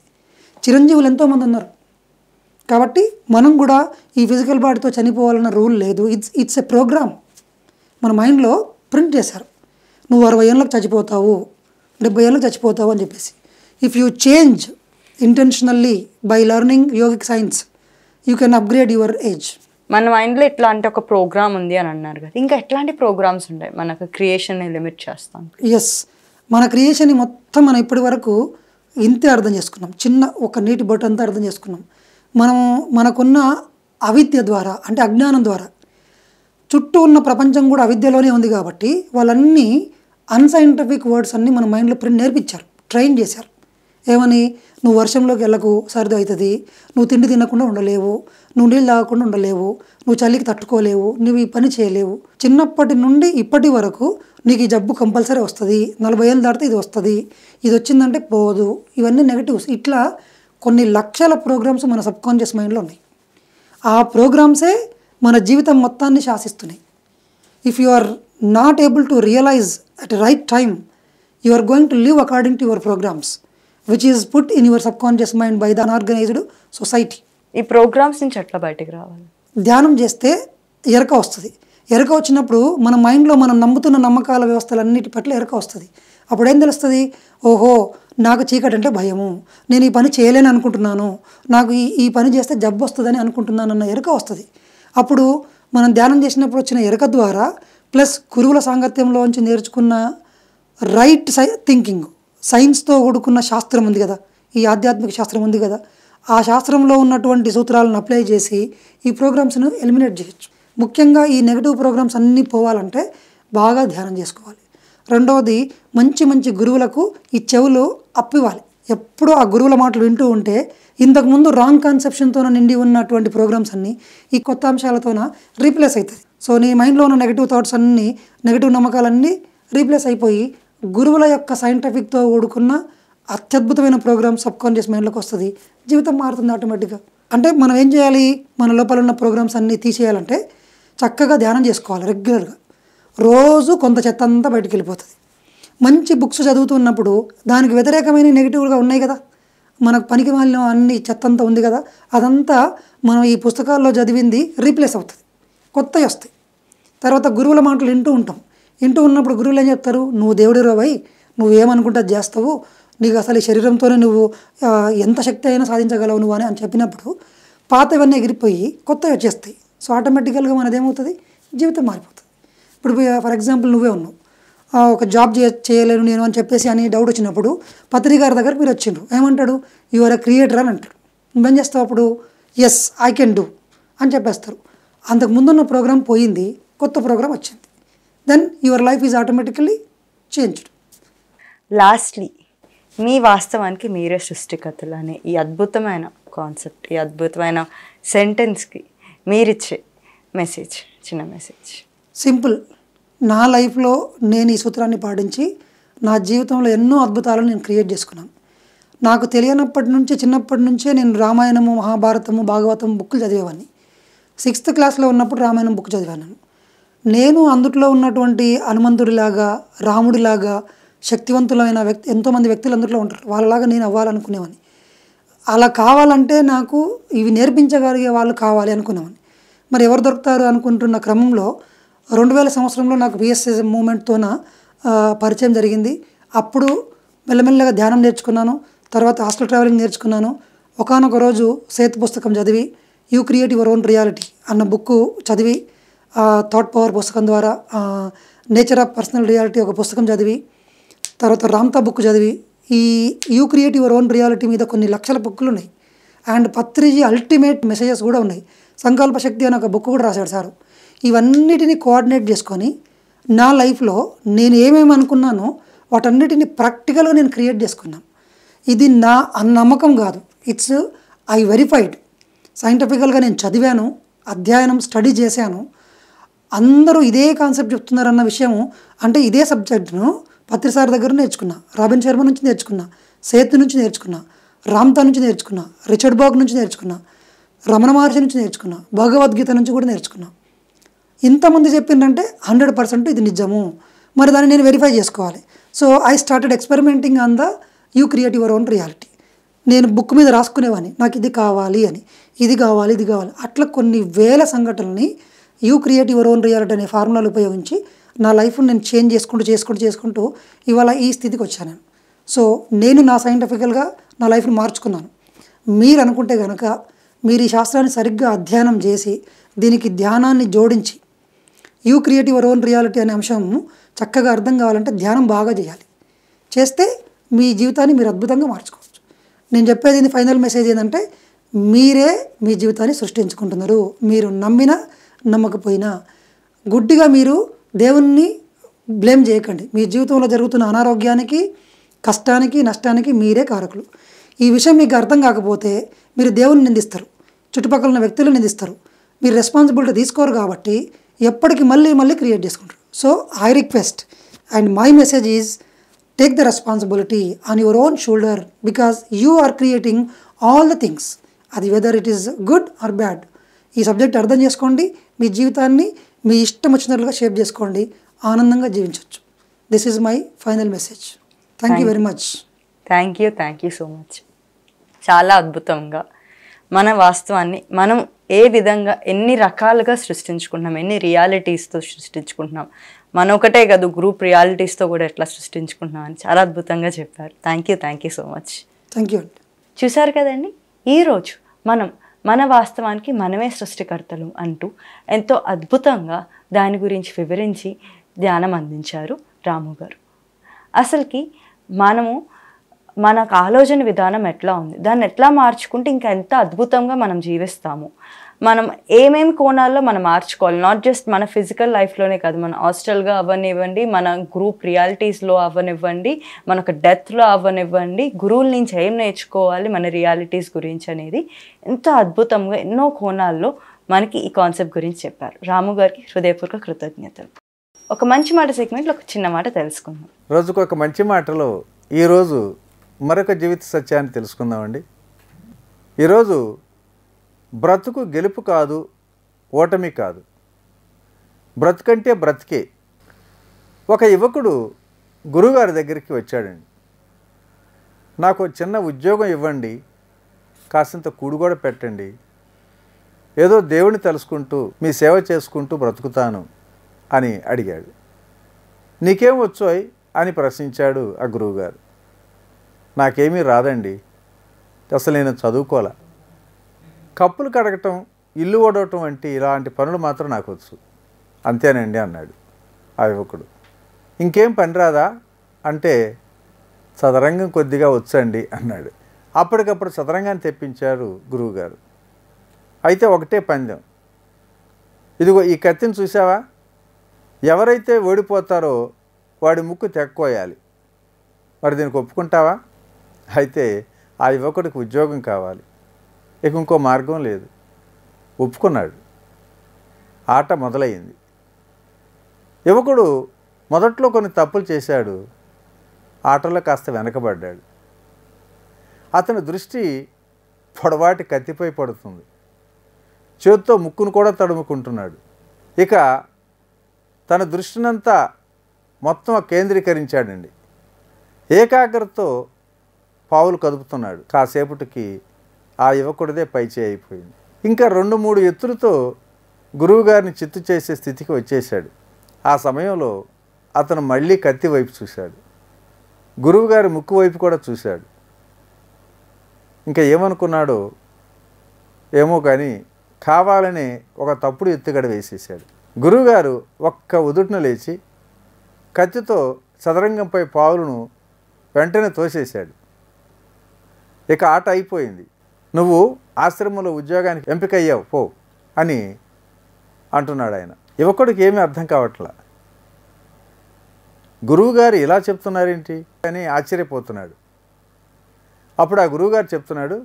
చిరంజీవులు ఎంతోమంది ఉన్నారు కాబట్టి మనం కూడా ఈ ఫిజికల్ బాడీతో చనిపోవాలన్న రూల్ లేదు ఇట్స్ ఇట్స్ ఎ ప్రోగ్రామ్ మన మైండ్లో ప్రింట్ చేశారు నువ్వు అరవై ఏళ్ళకి చచ్చిపోతావు డెబ్బై ఏళ్ళకి చచ్చిపోతావు అని చెప్పేసి if you change intentionally by learning yogic science you can upgrade your age మన మైండ్లో ఇట్లాంటి ఒక ప్రోగ్రామ్ ఉంది అని అన్నారు కదా ఇంకా ఎట్లాంటి ప్రోగ్రామ్స్ ఉంటాయి మనకు క్రియేషన్ని లిమిట్ చేస్తాం ఎస్ మన క్రియేషన్ని మొత్తం మనం ఇప్పటి వరకు ఇంతే అర్థం చేసుకున్నాం చిన్న ఒక నీటి బొట్టు అంతా అర్థం చేసుకున్నాం మనం మనకున్న అవిద్య ద్వారా అంటే అజ్ఞానం ద్వారా చుట్టూ ఉన్న ప్రపంచం కూడా అవిద్యలోనే ఉంది కాబట్టి వాళ్ళన్నీ అన్సైంటిఫిక్ వర్డ్స్ అన్నీ మన మైండ్లో ప్రింట్ నేర్పించారు ట్రైన్ చేశారు ఏమని నువ్వు వర్షంలోకి వెళ్ళకు సర్ది అవుతుంది నువ్వు తిండి తినకుండా ఉండలేవు నువ్వు నీళ్ళు తాగకుండా ఉండలేవు నువ్వు చలికి తట్టుకోలేవు నువ్వు ఈ పని చేయలేవు చిన్నప్పటి నుండి ఇప్పటి వరకు నీకు ఈ జబ్బు కంపల్సరీ వస్తుంది నలభై ఏళ్ళు దాటితే ఇది వస్తుంది ఇది వచ్చిందంటే పోదు ఇవన్నీ నెగటివ్స్ ఇట్లా కొన్ని లక్షల ప్రోగ్రామ్స్ మన సబ్కాన్షియస్ మైండ్లో ఉన్నాయి ఆ ప్రోగ్రామ్సే మన జీవితం మొత్తాన్ని శాసిస్తున్నాయి if you are not able to realise at right time you are going to live according to your programs which is put in your subconscious mind by the unorganised society ఈ programs నుంచి ఎట్లా బయటకు రావాలి ధ్యానం చేస్తే ఎరక వస్తుంది ఎరక వచ్చినప్పుడు మన మైండ్లో మనం నమ్ముతున్న నమ్మకాల వ్యవస్థలన్నిటి పట్ల ఎరక వస్తుంది అప్పుడు ఏం తెలుస్తుంది ఓహో నాకు చీకటి అంటే భయము నేను ఈ పని చేయలేని అనుకుంటున్నాను నాకు ఈ ఈ పని చేస్తే జబ్బు వస్తుందని అనుకుంటున్నాను అన్న ఎరక వస్తుంది అప్పుడు మనం ధ్యానం చేసినప్పుడు వచ్చిన ఎరక ద్వారా ప్లస్ గురువుల సాంగత్యంలోంచి నేర్చుకున్న రైట్ సై థింకింగ్ సైన్స్తో కూడుకున్న శాస్త్రం ఉంది కదా ఈ ఆధ్యాత్మిక శాస్త్రం ఉంది కదా ఆ శాస్త్రంలో ఉన్నటువంటి సూత్రాలను అప్లై చేసి ఈ ప్రోగ్రామ్స్ను ఎలిమినేట్ చేయొచ్చు ముఖ్యంగా ఈ నెగిటివ్ ప్రోగ్రామ్స్ అన్నీ పోవాలంటే బాగా ధ్యానం చేసుకోవాలి రెండవది మంచి మంచి గురువులకు ఈ చెవులు అప్పివ్వాలి ఎప్పుడూ ఆ గురువుల మాటలు వింటూ ఉంటే ఇంతకుముందు రాంగ్ కాన్సెప్షన్తో నిండి ఉన్నటువంటి ప్రోగ్రామ్స్ అన్నీ ఈ కొత్త అంశాలతోన రీప్లేస్ అవుతుంది సో నీ మైండ్లో ఉన్న నెగిటివ్ థాట్స్ అన్నీ నెగిటివ్ నమ్మకాలన్నీ రీప్లేస్ అయిపోయి గురువుల యొక్క సైంటిఫిక్తో కూడుకున్న అత్యద్భుతమైన ప్రోగ్రామ్ సబ్ కాన్షియస్ మైండ్లోకి వస్తుంది జీవితం మారుతుంది ఆటోమేటిక్గా అంటే మనం ఏం చేయాలి మన లోపల ఉన్న ప్రోగ్రామ్స్ అన్నీ తీసేయాలంటే చక్కగా ధ్యానం చేసుకోవాలి రెగ్యులర్గా రోజు కొంత చెత్త అంతా బయటికి వెళ్ళిపోతుంది మంచి బుక్స్ చదువుతున్నప్పుడు దానికి వ్యతిరేకమైన నెగిటివ్గా ఉన్నాయి కదా మనకు పనికి మాలిన అన్ని చెత్త అంతా ఉంది కదా అదంతా మనం ఈ పుస్తకాల్లో చదివింది రీప్లేస్ అవుతుంది కొత్తవి వస్తాయి తర్వాత గురువుల మాటలు వింటూ ఉంటాం ఇంటూ ఉన్నప్పుడు గురువులు ఏం చెప్తారు నువ్వు దేవుడి రోవై నువ్వేమనుకుంటా చేస్తావు నీకు అసలు ఈ శరీరంతోనే నువ్వు ఎంత శక్తి అయినా సాధించగలవు నువ్వు అని అని చెప్పినప్పుడు పాతవన్నీ ఎగిరిపోయి కొత్తవి వచ్చేస్తాయి సో ఆటోమేటికల్గా మనదేమవుతుంది జీవితం మారిపోతుంది ఇప్పుడు ఫర్ ఎగ్జాంపుల్ నువ్వే ఉన్నావు ఒక జాబ్ చేయలేను నేను అని చెప్పేసి అని డౌట్ వచ్చినప్పుడు పత్రికారి దగ్గర మీరు వచ్చిండ్రు ఏమంటాడు యువర్ క్రియేటర్ అని అంటాడు నువ్వేం చేస్తావు అప్పుడు ఎస్ ఐ కెన్ డూ అని చెప్పేస్తారు ముందున్న ప్రోగ్రామ్ పోయింది కొత్త ప్రోగ్రామ్ వచ్చింది then your life is automatically changed lastly మీ వాస్తవానికి మీరే సృష్టికర్తలు అనే ఈ అద్భుతమైన కాన్సెప్ట్ ఈ అద్భుతమైన సెంటెన్స్కి మీరిచ్చే మెసేజ్ చిన్న మెసేజ్ సింపుల్ నా లైఫ్లో నేను ఈ సూత్రాన్ని పాటించి నా జీవితంలో ఎన్నో అద్భుతాలను నేను క్రియేట్ చేసుకున్నాను నాకు తెలియనప్పటి నుంచే చిన్నప్పటి నుంచే నేను రామాయణము మహాభారతము భాగవతం బుక్లు చదివేవాడిని సిక్స్త్ క్లాస్లో ఉన్నప్పుడు రామాయణం బుక్ చదివాను నేను అందుట్లో ఉన్నటువంటి హనుమంతుడిలాగా రాముడిలాగా శక్తివంతులైన వ్యక్తి ఎంతోమంది వ్యక్తులు అందుట్లో ఉంటారు వాళ్ళలాగా నేను అవ్వాలనుకునేవాని అలా కావాలంటే నాకు ఇవి నేర్పించగలిగే వాళ్ళు కావాలి అనుకునేవాని మరి ఎవరు దొరుకుతారు అనుకుంటున్న క్రమంలో రెండు వేల సంవత్సరంలో నాకు బిఎస్ఎస్ మూమెంట్తోన పరిచయం జరిగింది అప్పుడు మెల్లమెల్లగా ధ్యానం నేర్చుకున్నాను తర్వాత హాస్టల్ ట్రావెలింగ్ నేర్చుకున్నాను ఒకనొక రోజు సేతు పుస్తకం చదివి you create your own reality అన్న బుక్ చదివి థాట్ పవర్ పుస్తకం ద్వారా నేచర్ ఆఫ్ పర్సనల్ రియాలిటీ ఒక పుస్తకం చదివి తర్వాత రామ్తా బుక్ చదివి ఈ you create your own reality మీద కొన్ని లక్షల బుక్కులు ఉన్నాయి అండ్ పత్రిజీ అల్టిమేట్ మెసేజెస్ కూడా ఉన్నాయి సంకల్ప శక్తి అనే ఒక బుక్ కూడా రాశాడు సారు ఇవన్నిటిని కోఆర్డినేట్ చేసుకొని నా లైఫ్లో నేను ఏమేమి అనుకున్నానో వాటన్నిటిని ప్రాక్టికల్గా నేను క్రియేట్ చేసుకున్నాను ఇది నా నమ్మకం కాదు ఇట్స్ ఐ వెరిఫైడ్ సైంటిఫికల్గా నేను చదివాను అధ్యయనం స్టడీ చేశాను అందరూ ఇదే కాన్సెప్ట్ చెప్తున్నారన్న విషయము అంటే ఇదే సబ్జెక్టును పత్రిసార్ దగ్గర నేర్చుకున్నా రాబిన్ శర్మ నుంచి నేర్చుకున్నా సేతు నుంచి నేర్చుకున్నా రామ్తా నుంచి నేర్చుకున్నా రిచర్డ్ బాగ్ నుంచి నేర్చుకున్నా రమణ మహర్షి నుంచి నేర్చుకున్నా భగవద్గీత నుంచి కూడా నేర్చుకున్నా ఇంతమంది చెప్పిందంటే హండ్రెడ్ పర్సెంట్ ఇది నిజము మరి దాన్ని నేను వెరిఫై చేసుకోవాలి so I started experimenting on the you create your own reality నేను బుక్ మీద రాసుకునేవాడిని నాకు ఇది కావాలి అని ఇది కావాలి ఇది కావాలి అట్లా కొన్ని వేల సంఘటనల్ని you create your own reality అనే ఫార్ములాలు ఉపయోగించి నా లైఫ్ని నేను చేంజ్ చేసుకుంటూ చేసుకుంటూ చేసుకుంటూ ఇవాళ ఈ స్థితికి వచ్చాను సో నేను నా సైంటిఫికల్గా నా లైఫ్ను మార్చుకున్నాను మీరు అనుకుంటే కనుక మీరు ఈ శాస్త్రాన్ని సరిగ్గా అధ్యయనం చేసి దీనికి ధ్యానాన్ని జోడించి you create your own reality అనే అంశం చక్కగా అర్థం కావాలంటే ధ్యానం బాగా చేయాలి చేస్తే మీ జీవితాన్ని మీరు అద్భుతంగా మార్చుకోవచ్చు నేను చెప్పేది ఫైనల్ మెసేజ్ ఏంటంటే మీరే మీ జీవితాన్ని సృష్టించుకుంటున్నారు మీరు నమ్మిన నమ్మకపోయినా గుడ్డిగా మీరు దేవుణ్ణి బ్లేమ్ చేయకండి మీ జీవితంలో జరుగుతున్న అనారోగ్యానికి కష్టానికి నష్టానికి మీరే కారకులు ఈ విషయం మీకు అర్థం కాకపోతే మీరు దేవుని నిందిస్తారు చుట్టుపక్కల ఉన్న వ్యక్తులు నిందిస్తారు మీరు రెస్పాన్సిబిలిటీ తీసుకోరు కాబట్టి ఎప్పటికీ మళ్ళీ మళ్ళీ క్రియేట్ చేసుకుంటారు so I request and my message is take the responsibility on your own shoulder because you are creating all the things అది whether it is good or bad ఈ సబ్జెక్ట్ అర్థం చేసుకోండి మీ జీవితాన్ని మీ ఇష్టం వచ్చినట్లుగా షేప్ చేసుకోండి ఆనందంగా జీవించవచ్చు this is my final message thank you very much thank you thank you so much చాలా అద్భుతంగా మన వాస్తవాన్ని మనం ఏ విధంగా ఎన్ని రకాలుగా సృష్టించుకుంటున్నాం ఎన్ని రియాలిటీస్తో సృష్టించుకుంటున్నాం మన ఒకటే కాదు గ్రూప్ రియాలిటీస్తో కూడా ఎట్లా సృష్టించుకుంటున్నాం అని చాలా అద్భుతంగా చెప్పారు thank you thank you so much thank you చూసారు కదండి ఈరోజు మనం మన వాస్తవానికి మనమే సృష్టికర్తలు అంటూ ఎంతో అద్భుతంగా దాని గురించి వివరించి ధ్యానం అందించారు రాము గారు అసలుకి మనము మనకు ఆలోచన విధానం ఎట్లా ఉంది దాన్ని ఎట్లా మార్చుకుంటే ఇంకా ఎంత అద్భుతంగా మనం జీవిస్తాము మనం ఏమేం కోణాల్లో మనం మార్చుకోవాలి నాట్ జస్ట్ మన ఫిజికల్ లైఫ్లోనే కాదు మన హాస్టల్గా అవ్వనివ్వండి మన గ్రూప్ రియాలిటీస్లో అవ్వనివ్వండి మనకు డెత్లో అవ్వనివ్వండి గురువుల నుంచి ఏం నేర్చుకోవాలి మన రియాలిటీస్ గురించి అనేది ఎంతో అద్భుతంగా ఎన్నో కోణాల్లో మనకి ఈ కాన్సెప్ట్ గురించి చెప్పారు రాము గారికి హృదయపూర్వక కృతజ్ఞతలు ఒక మంచి మాట సెగ్మెంట్లో ఒక చిన్న మాట తెలుసుకుందాం రోజుకు ఒక మంచి మాటలో ఈరోజు మరొక జీవిత సత్యాన్ని తెలుసుకుందామండి ఈరోజు బ్రతుకు గెలుపు కాదు ఓటమి కాదు బ్రతుకంటే బ్రతికే ఒక యువకుడు గురువుగారి దగ్గరికి వచ్చాడండి నాకు చిన్న ఉద్యోగం ఇవ్వండి కాసింత కూడు కూడా పెట్టండి ఏదో దేవుని తెలుసుకుంటూ మీ సేవ చేసుకుంటూ బ్రతుకుతాను అని అడిగాడు నీకేం వచ్చోయ్ అని ప్రశ్నించాడు ఆ గురువుగారు నాకేమీ రాదండి అసలు నేను చదువుకోలే కప్పులు కడగటం ఇల్లు ఓడవటం వంటి ఇలాంటి పనులు మాత్రం నాకు వచ్చు అంతేనండి అన్నాడు ఆ యువకుడు ఇంకేం పని రాదా అంటే చదరంగం కొద్దిగా వచ్చండి అన్నాడు అప్పటికప్పుడు చదరంగాన్ని తెప్పించారు గురువుగారు అయితే ఒకటే పందెం ఇదిగో ఈ కత్తిని చూసావా ఎవరైతే ఓడిపోతారో వాడి ముక్కు తెక్కోయాలి మరి దీనికి ఒప్పుకుంటావా అయితే ఆ యువకుడికి ఉద్యోగం కావాలి ఇక ఇంకో మార్గం లేదు ఒప్పుకున్నాడు ఆట మొదలైంది యువకుడు మొదట్లో కొన్ని తప్పులు చేశాడు ఆటలో కాస్త వెనకబడ్డాడు అతని దృష్టి పొడవాటి కత్తిపై పడుతుంది చేతితో ముక్కును కూడా తడుముకుంటున్నాడు ఇక తన దృష్టినంతా మొత్తం కేంద్రీకరించాడండి ఏకాగ్రతతో పావులు కదుపుతున్నాడు కాసేపటికి ఆ యువకుడిదే పైచే అయిపోయింది ఇంకా రెండు మూడు ఎత్తులతో గురువుగారిని చిత్తు చేసే స్థితికి వచ్చేశాడు ఆ సమయంలో అతను మళ్ళీ కత్తి వైపు చూశాడు గురువుగారి ముక్కు వైపు కూడా చూశాడు ఇంకా ఏమనుకున్నాడో ఏమో కానీ కావాలని ఒక తప్పుడు ఎత్తుగడ వేసేసాడు గురువుగారు ఒక్క ఉదుటిన లేచి కత్తితో చదరంగంపై పావులను వెంటనే తోసేశాడు ఇక ఆట అయిపోయింది నువ్వు ఆశ్రమంలో ఉద్యోగానికి ఎంపిక అయ్యావు పో అని అంటున్నాడు ఆయన యువకుడికి ఏమీ అర్థం కావట్లా గురువుగారు ఇలా చెప్తున్నారేంటి అని ఆశ్చర్యపోతున్నాడు అప్పుడు ఆ గురువుగారు చెప్తున్నాడు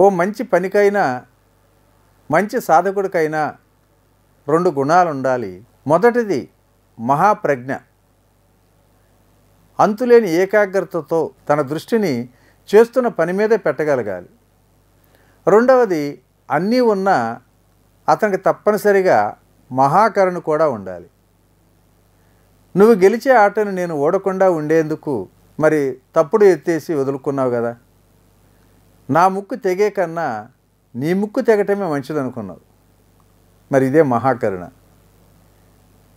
ఓ మంచి పనికైనా మంచి సాధకుడికైనా రెండు గుణాలు ఉండాలి మొదటిది మహాప్రజ్ఞ అంతులేని ఏకాగ్రతతో తన దృష్టిని చేస్తున్న పని మీదే పెట్టగలగాలి రెండవది అన్నీ ఉన్నా అతనికి తప్పనిసరిగా మహాకరణ కూడా ఉండాలి నువ్వు గెలిచే ఆటను నేను ఓడకుండా ఉండేందుకు మరి తప్పుడు ఎత్తేసి వదులుకున్నావు కదా నా ముక్కు తెగే కన్నా నీ ముక్కు తెగటమే మంచిదనుకున్నావు మరి ఇదే మహాకరుణ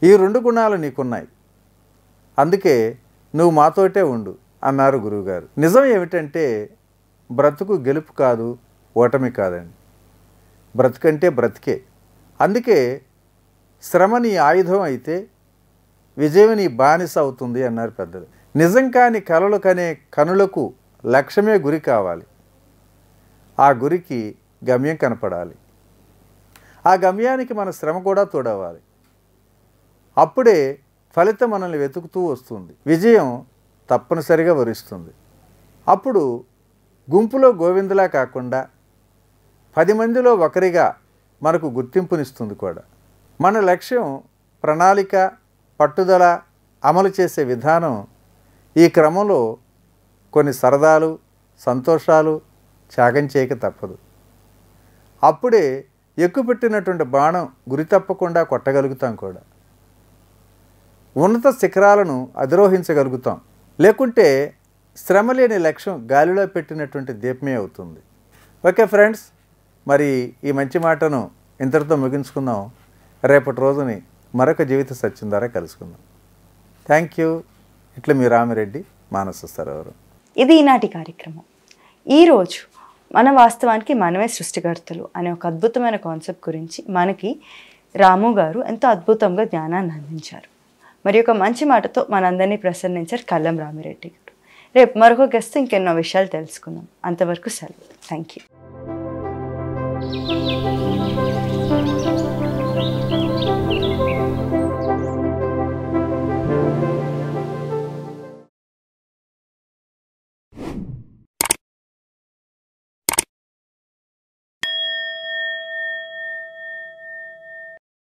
ఈ రెండు గుణాలు నీకున్నాయి అందుకే నువ్వు మాతోటే ఉండు అన్నారు గురువుగారు నిజం ఏమిటంటే బ్రతుకు గెలుపు కాదు ఓటమి కాదండి బ్రతుకంటే బ్రతికే అందుకే శ్రమ నీ ఆయుధం అయితే విజయం నీ బానిస అవుతుంది అన్నారు పెద్దలు నిజం కాని కలలు కనే కనులకు లక్ష్యమే గురి కావాలి ఆ గురికి గమ్యం కనపడాలి ఆ గమ్యానికి మన శ్రమ కూడా తోడవాలి అప్పుడే ఫలితం మనల్ని వెతుకుతూ వస్తుంది విజయం తప్పనిసరిగా వరిస్తుంది అప్పుడు గుంపులో గోవిందులా కాకుండా పది మందిలో ఒకరిగా మనకు గుర్తింపునిస్తుంది కూడా మన లక్ష్యం ప్రణాళిక పట్టుదల అమలు చేసే విధానం ఈ క్రమంలో కొన్ని సరదాలు సంతోషాలు త్యాగం చేయక తప్పదు అప్పుడే ఎక్కుపెట్టినటువంటి బాణం గురి తప్పకుండా కొట్టగలుగుతాం కూడా ఉన్నత శిఖరాలను అధిరోహించగలుగుతాం లేకుంటే శ్రమ లేని లక్ష్యం గాలిలో పెట్టినటువంటి దీపమే అవుతుంది ఓకే ఫ్రెండ్స్ మరి ఈ మంచి మాటను ఇంతటితో ముగించుకుందాం రేపటి రోజుని మరొక జీవిత సత్యం ద్వారా కలుసుకుందాం థ్యాంక్ యూ ఇట్లా మీ రామిరెడ్డి మానస సరోవరం ఇది ఈనాటి కార్యక్రమం ఈరోజు మన వాస్తవానికి మనమే సృష్టికర్తలు అనే ఒక అద్భుతమైన కాన్సెప్ట్ గురించి మనకి రాము గారు ఎంతో అద్భుతంగా జ్ఞానాన్ని అందించారు మరి ఒక మంచి మాటతో మనందరినీ ప్రసన్నించారు కల్లం రామిరెడ్డి గారు రేపు మరొక గెస్ట్ ఇంకెన్నో విషయాలు తెలుసుకుందాం అంతవరకు సెలవు థ్యాంక్ యూ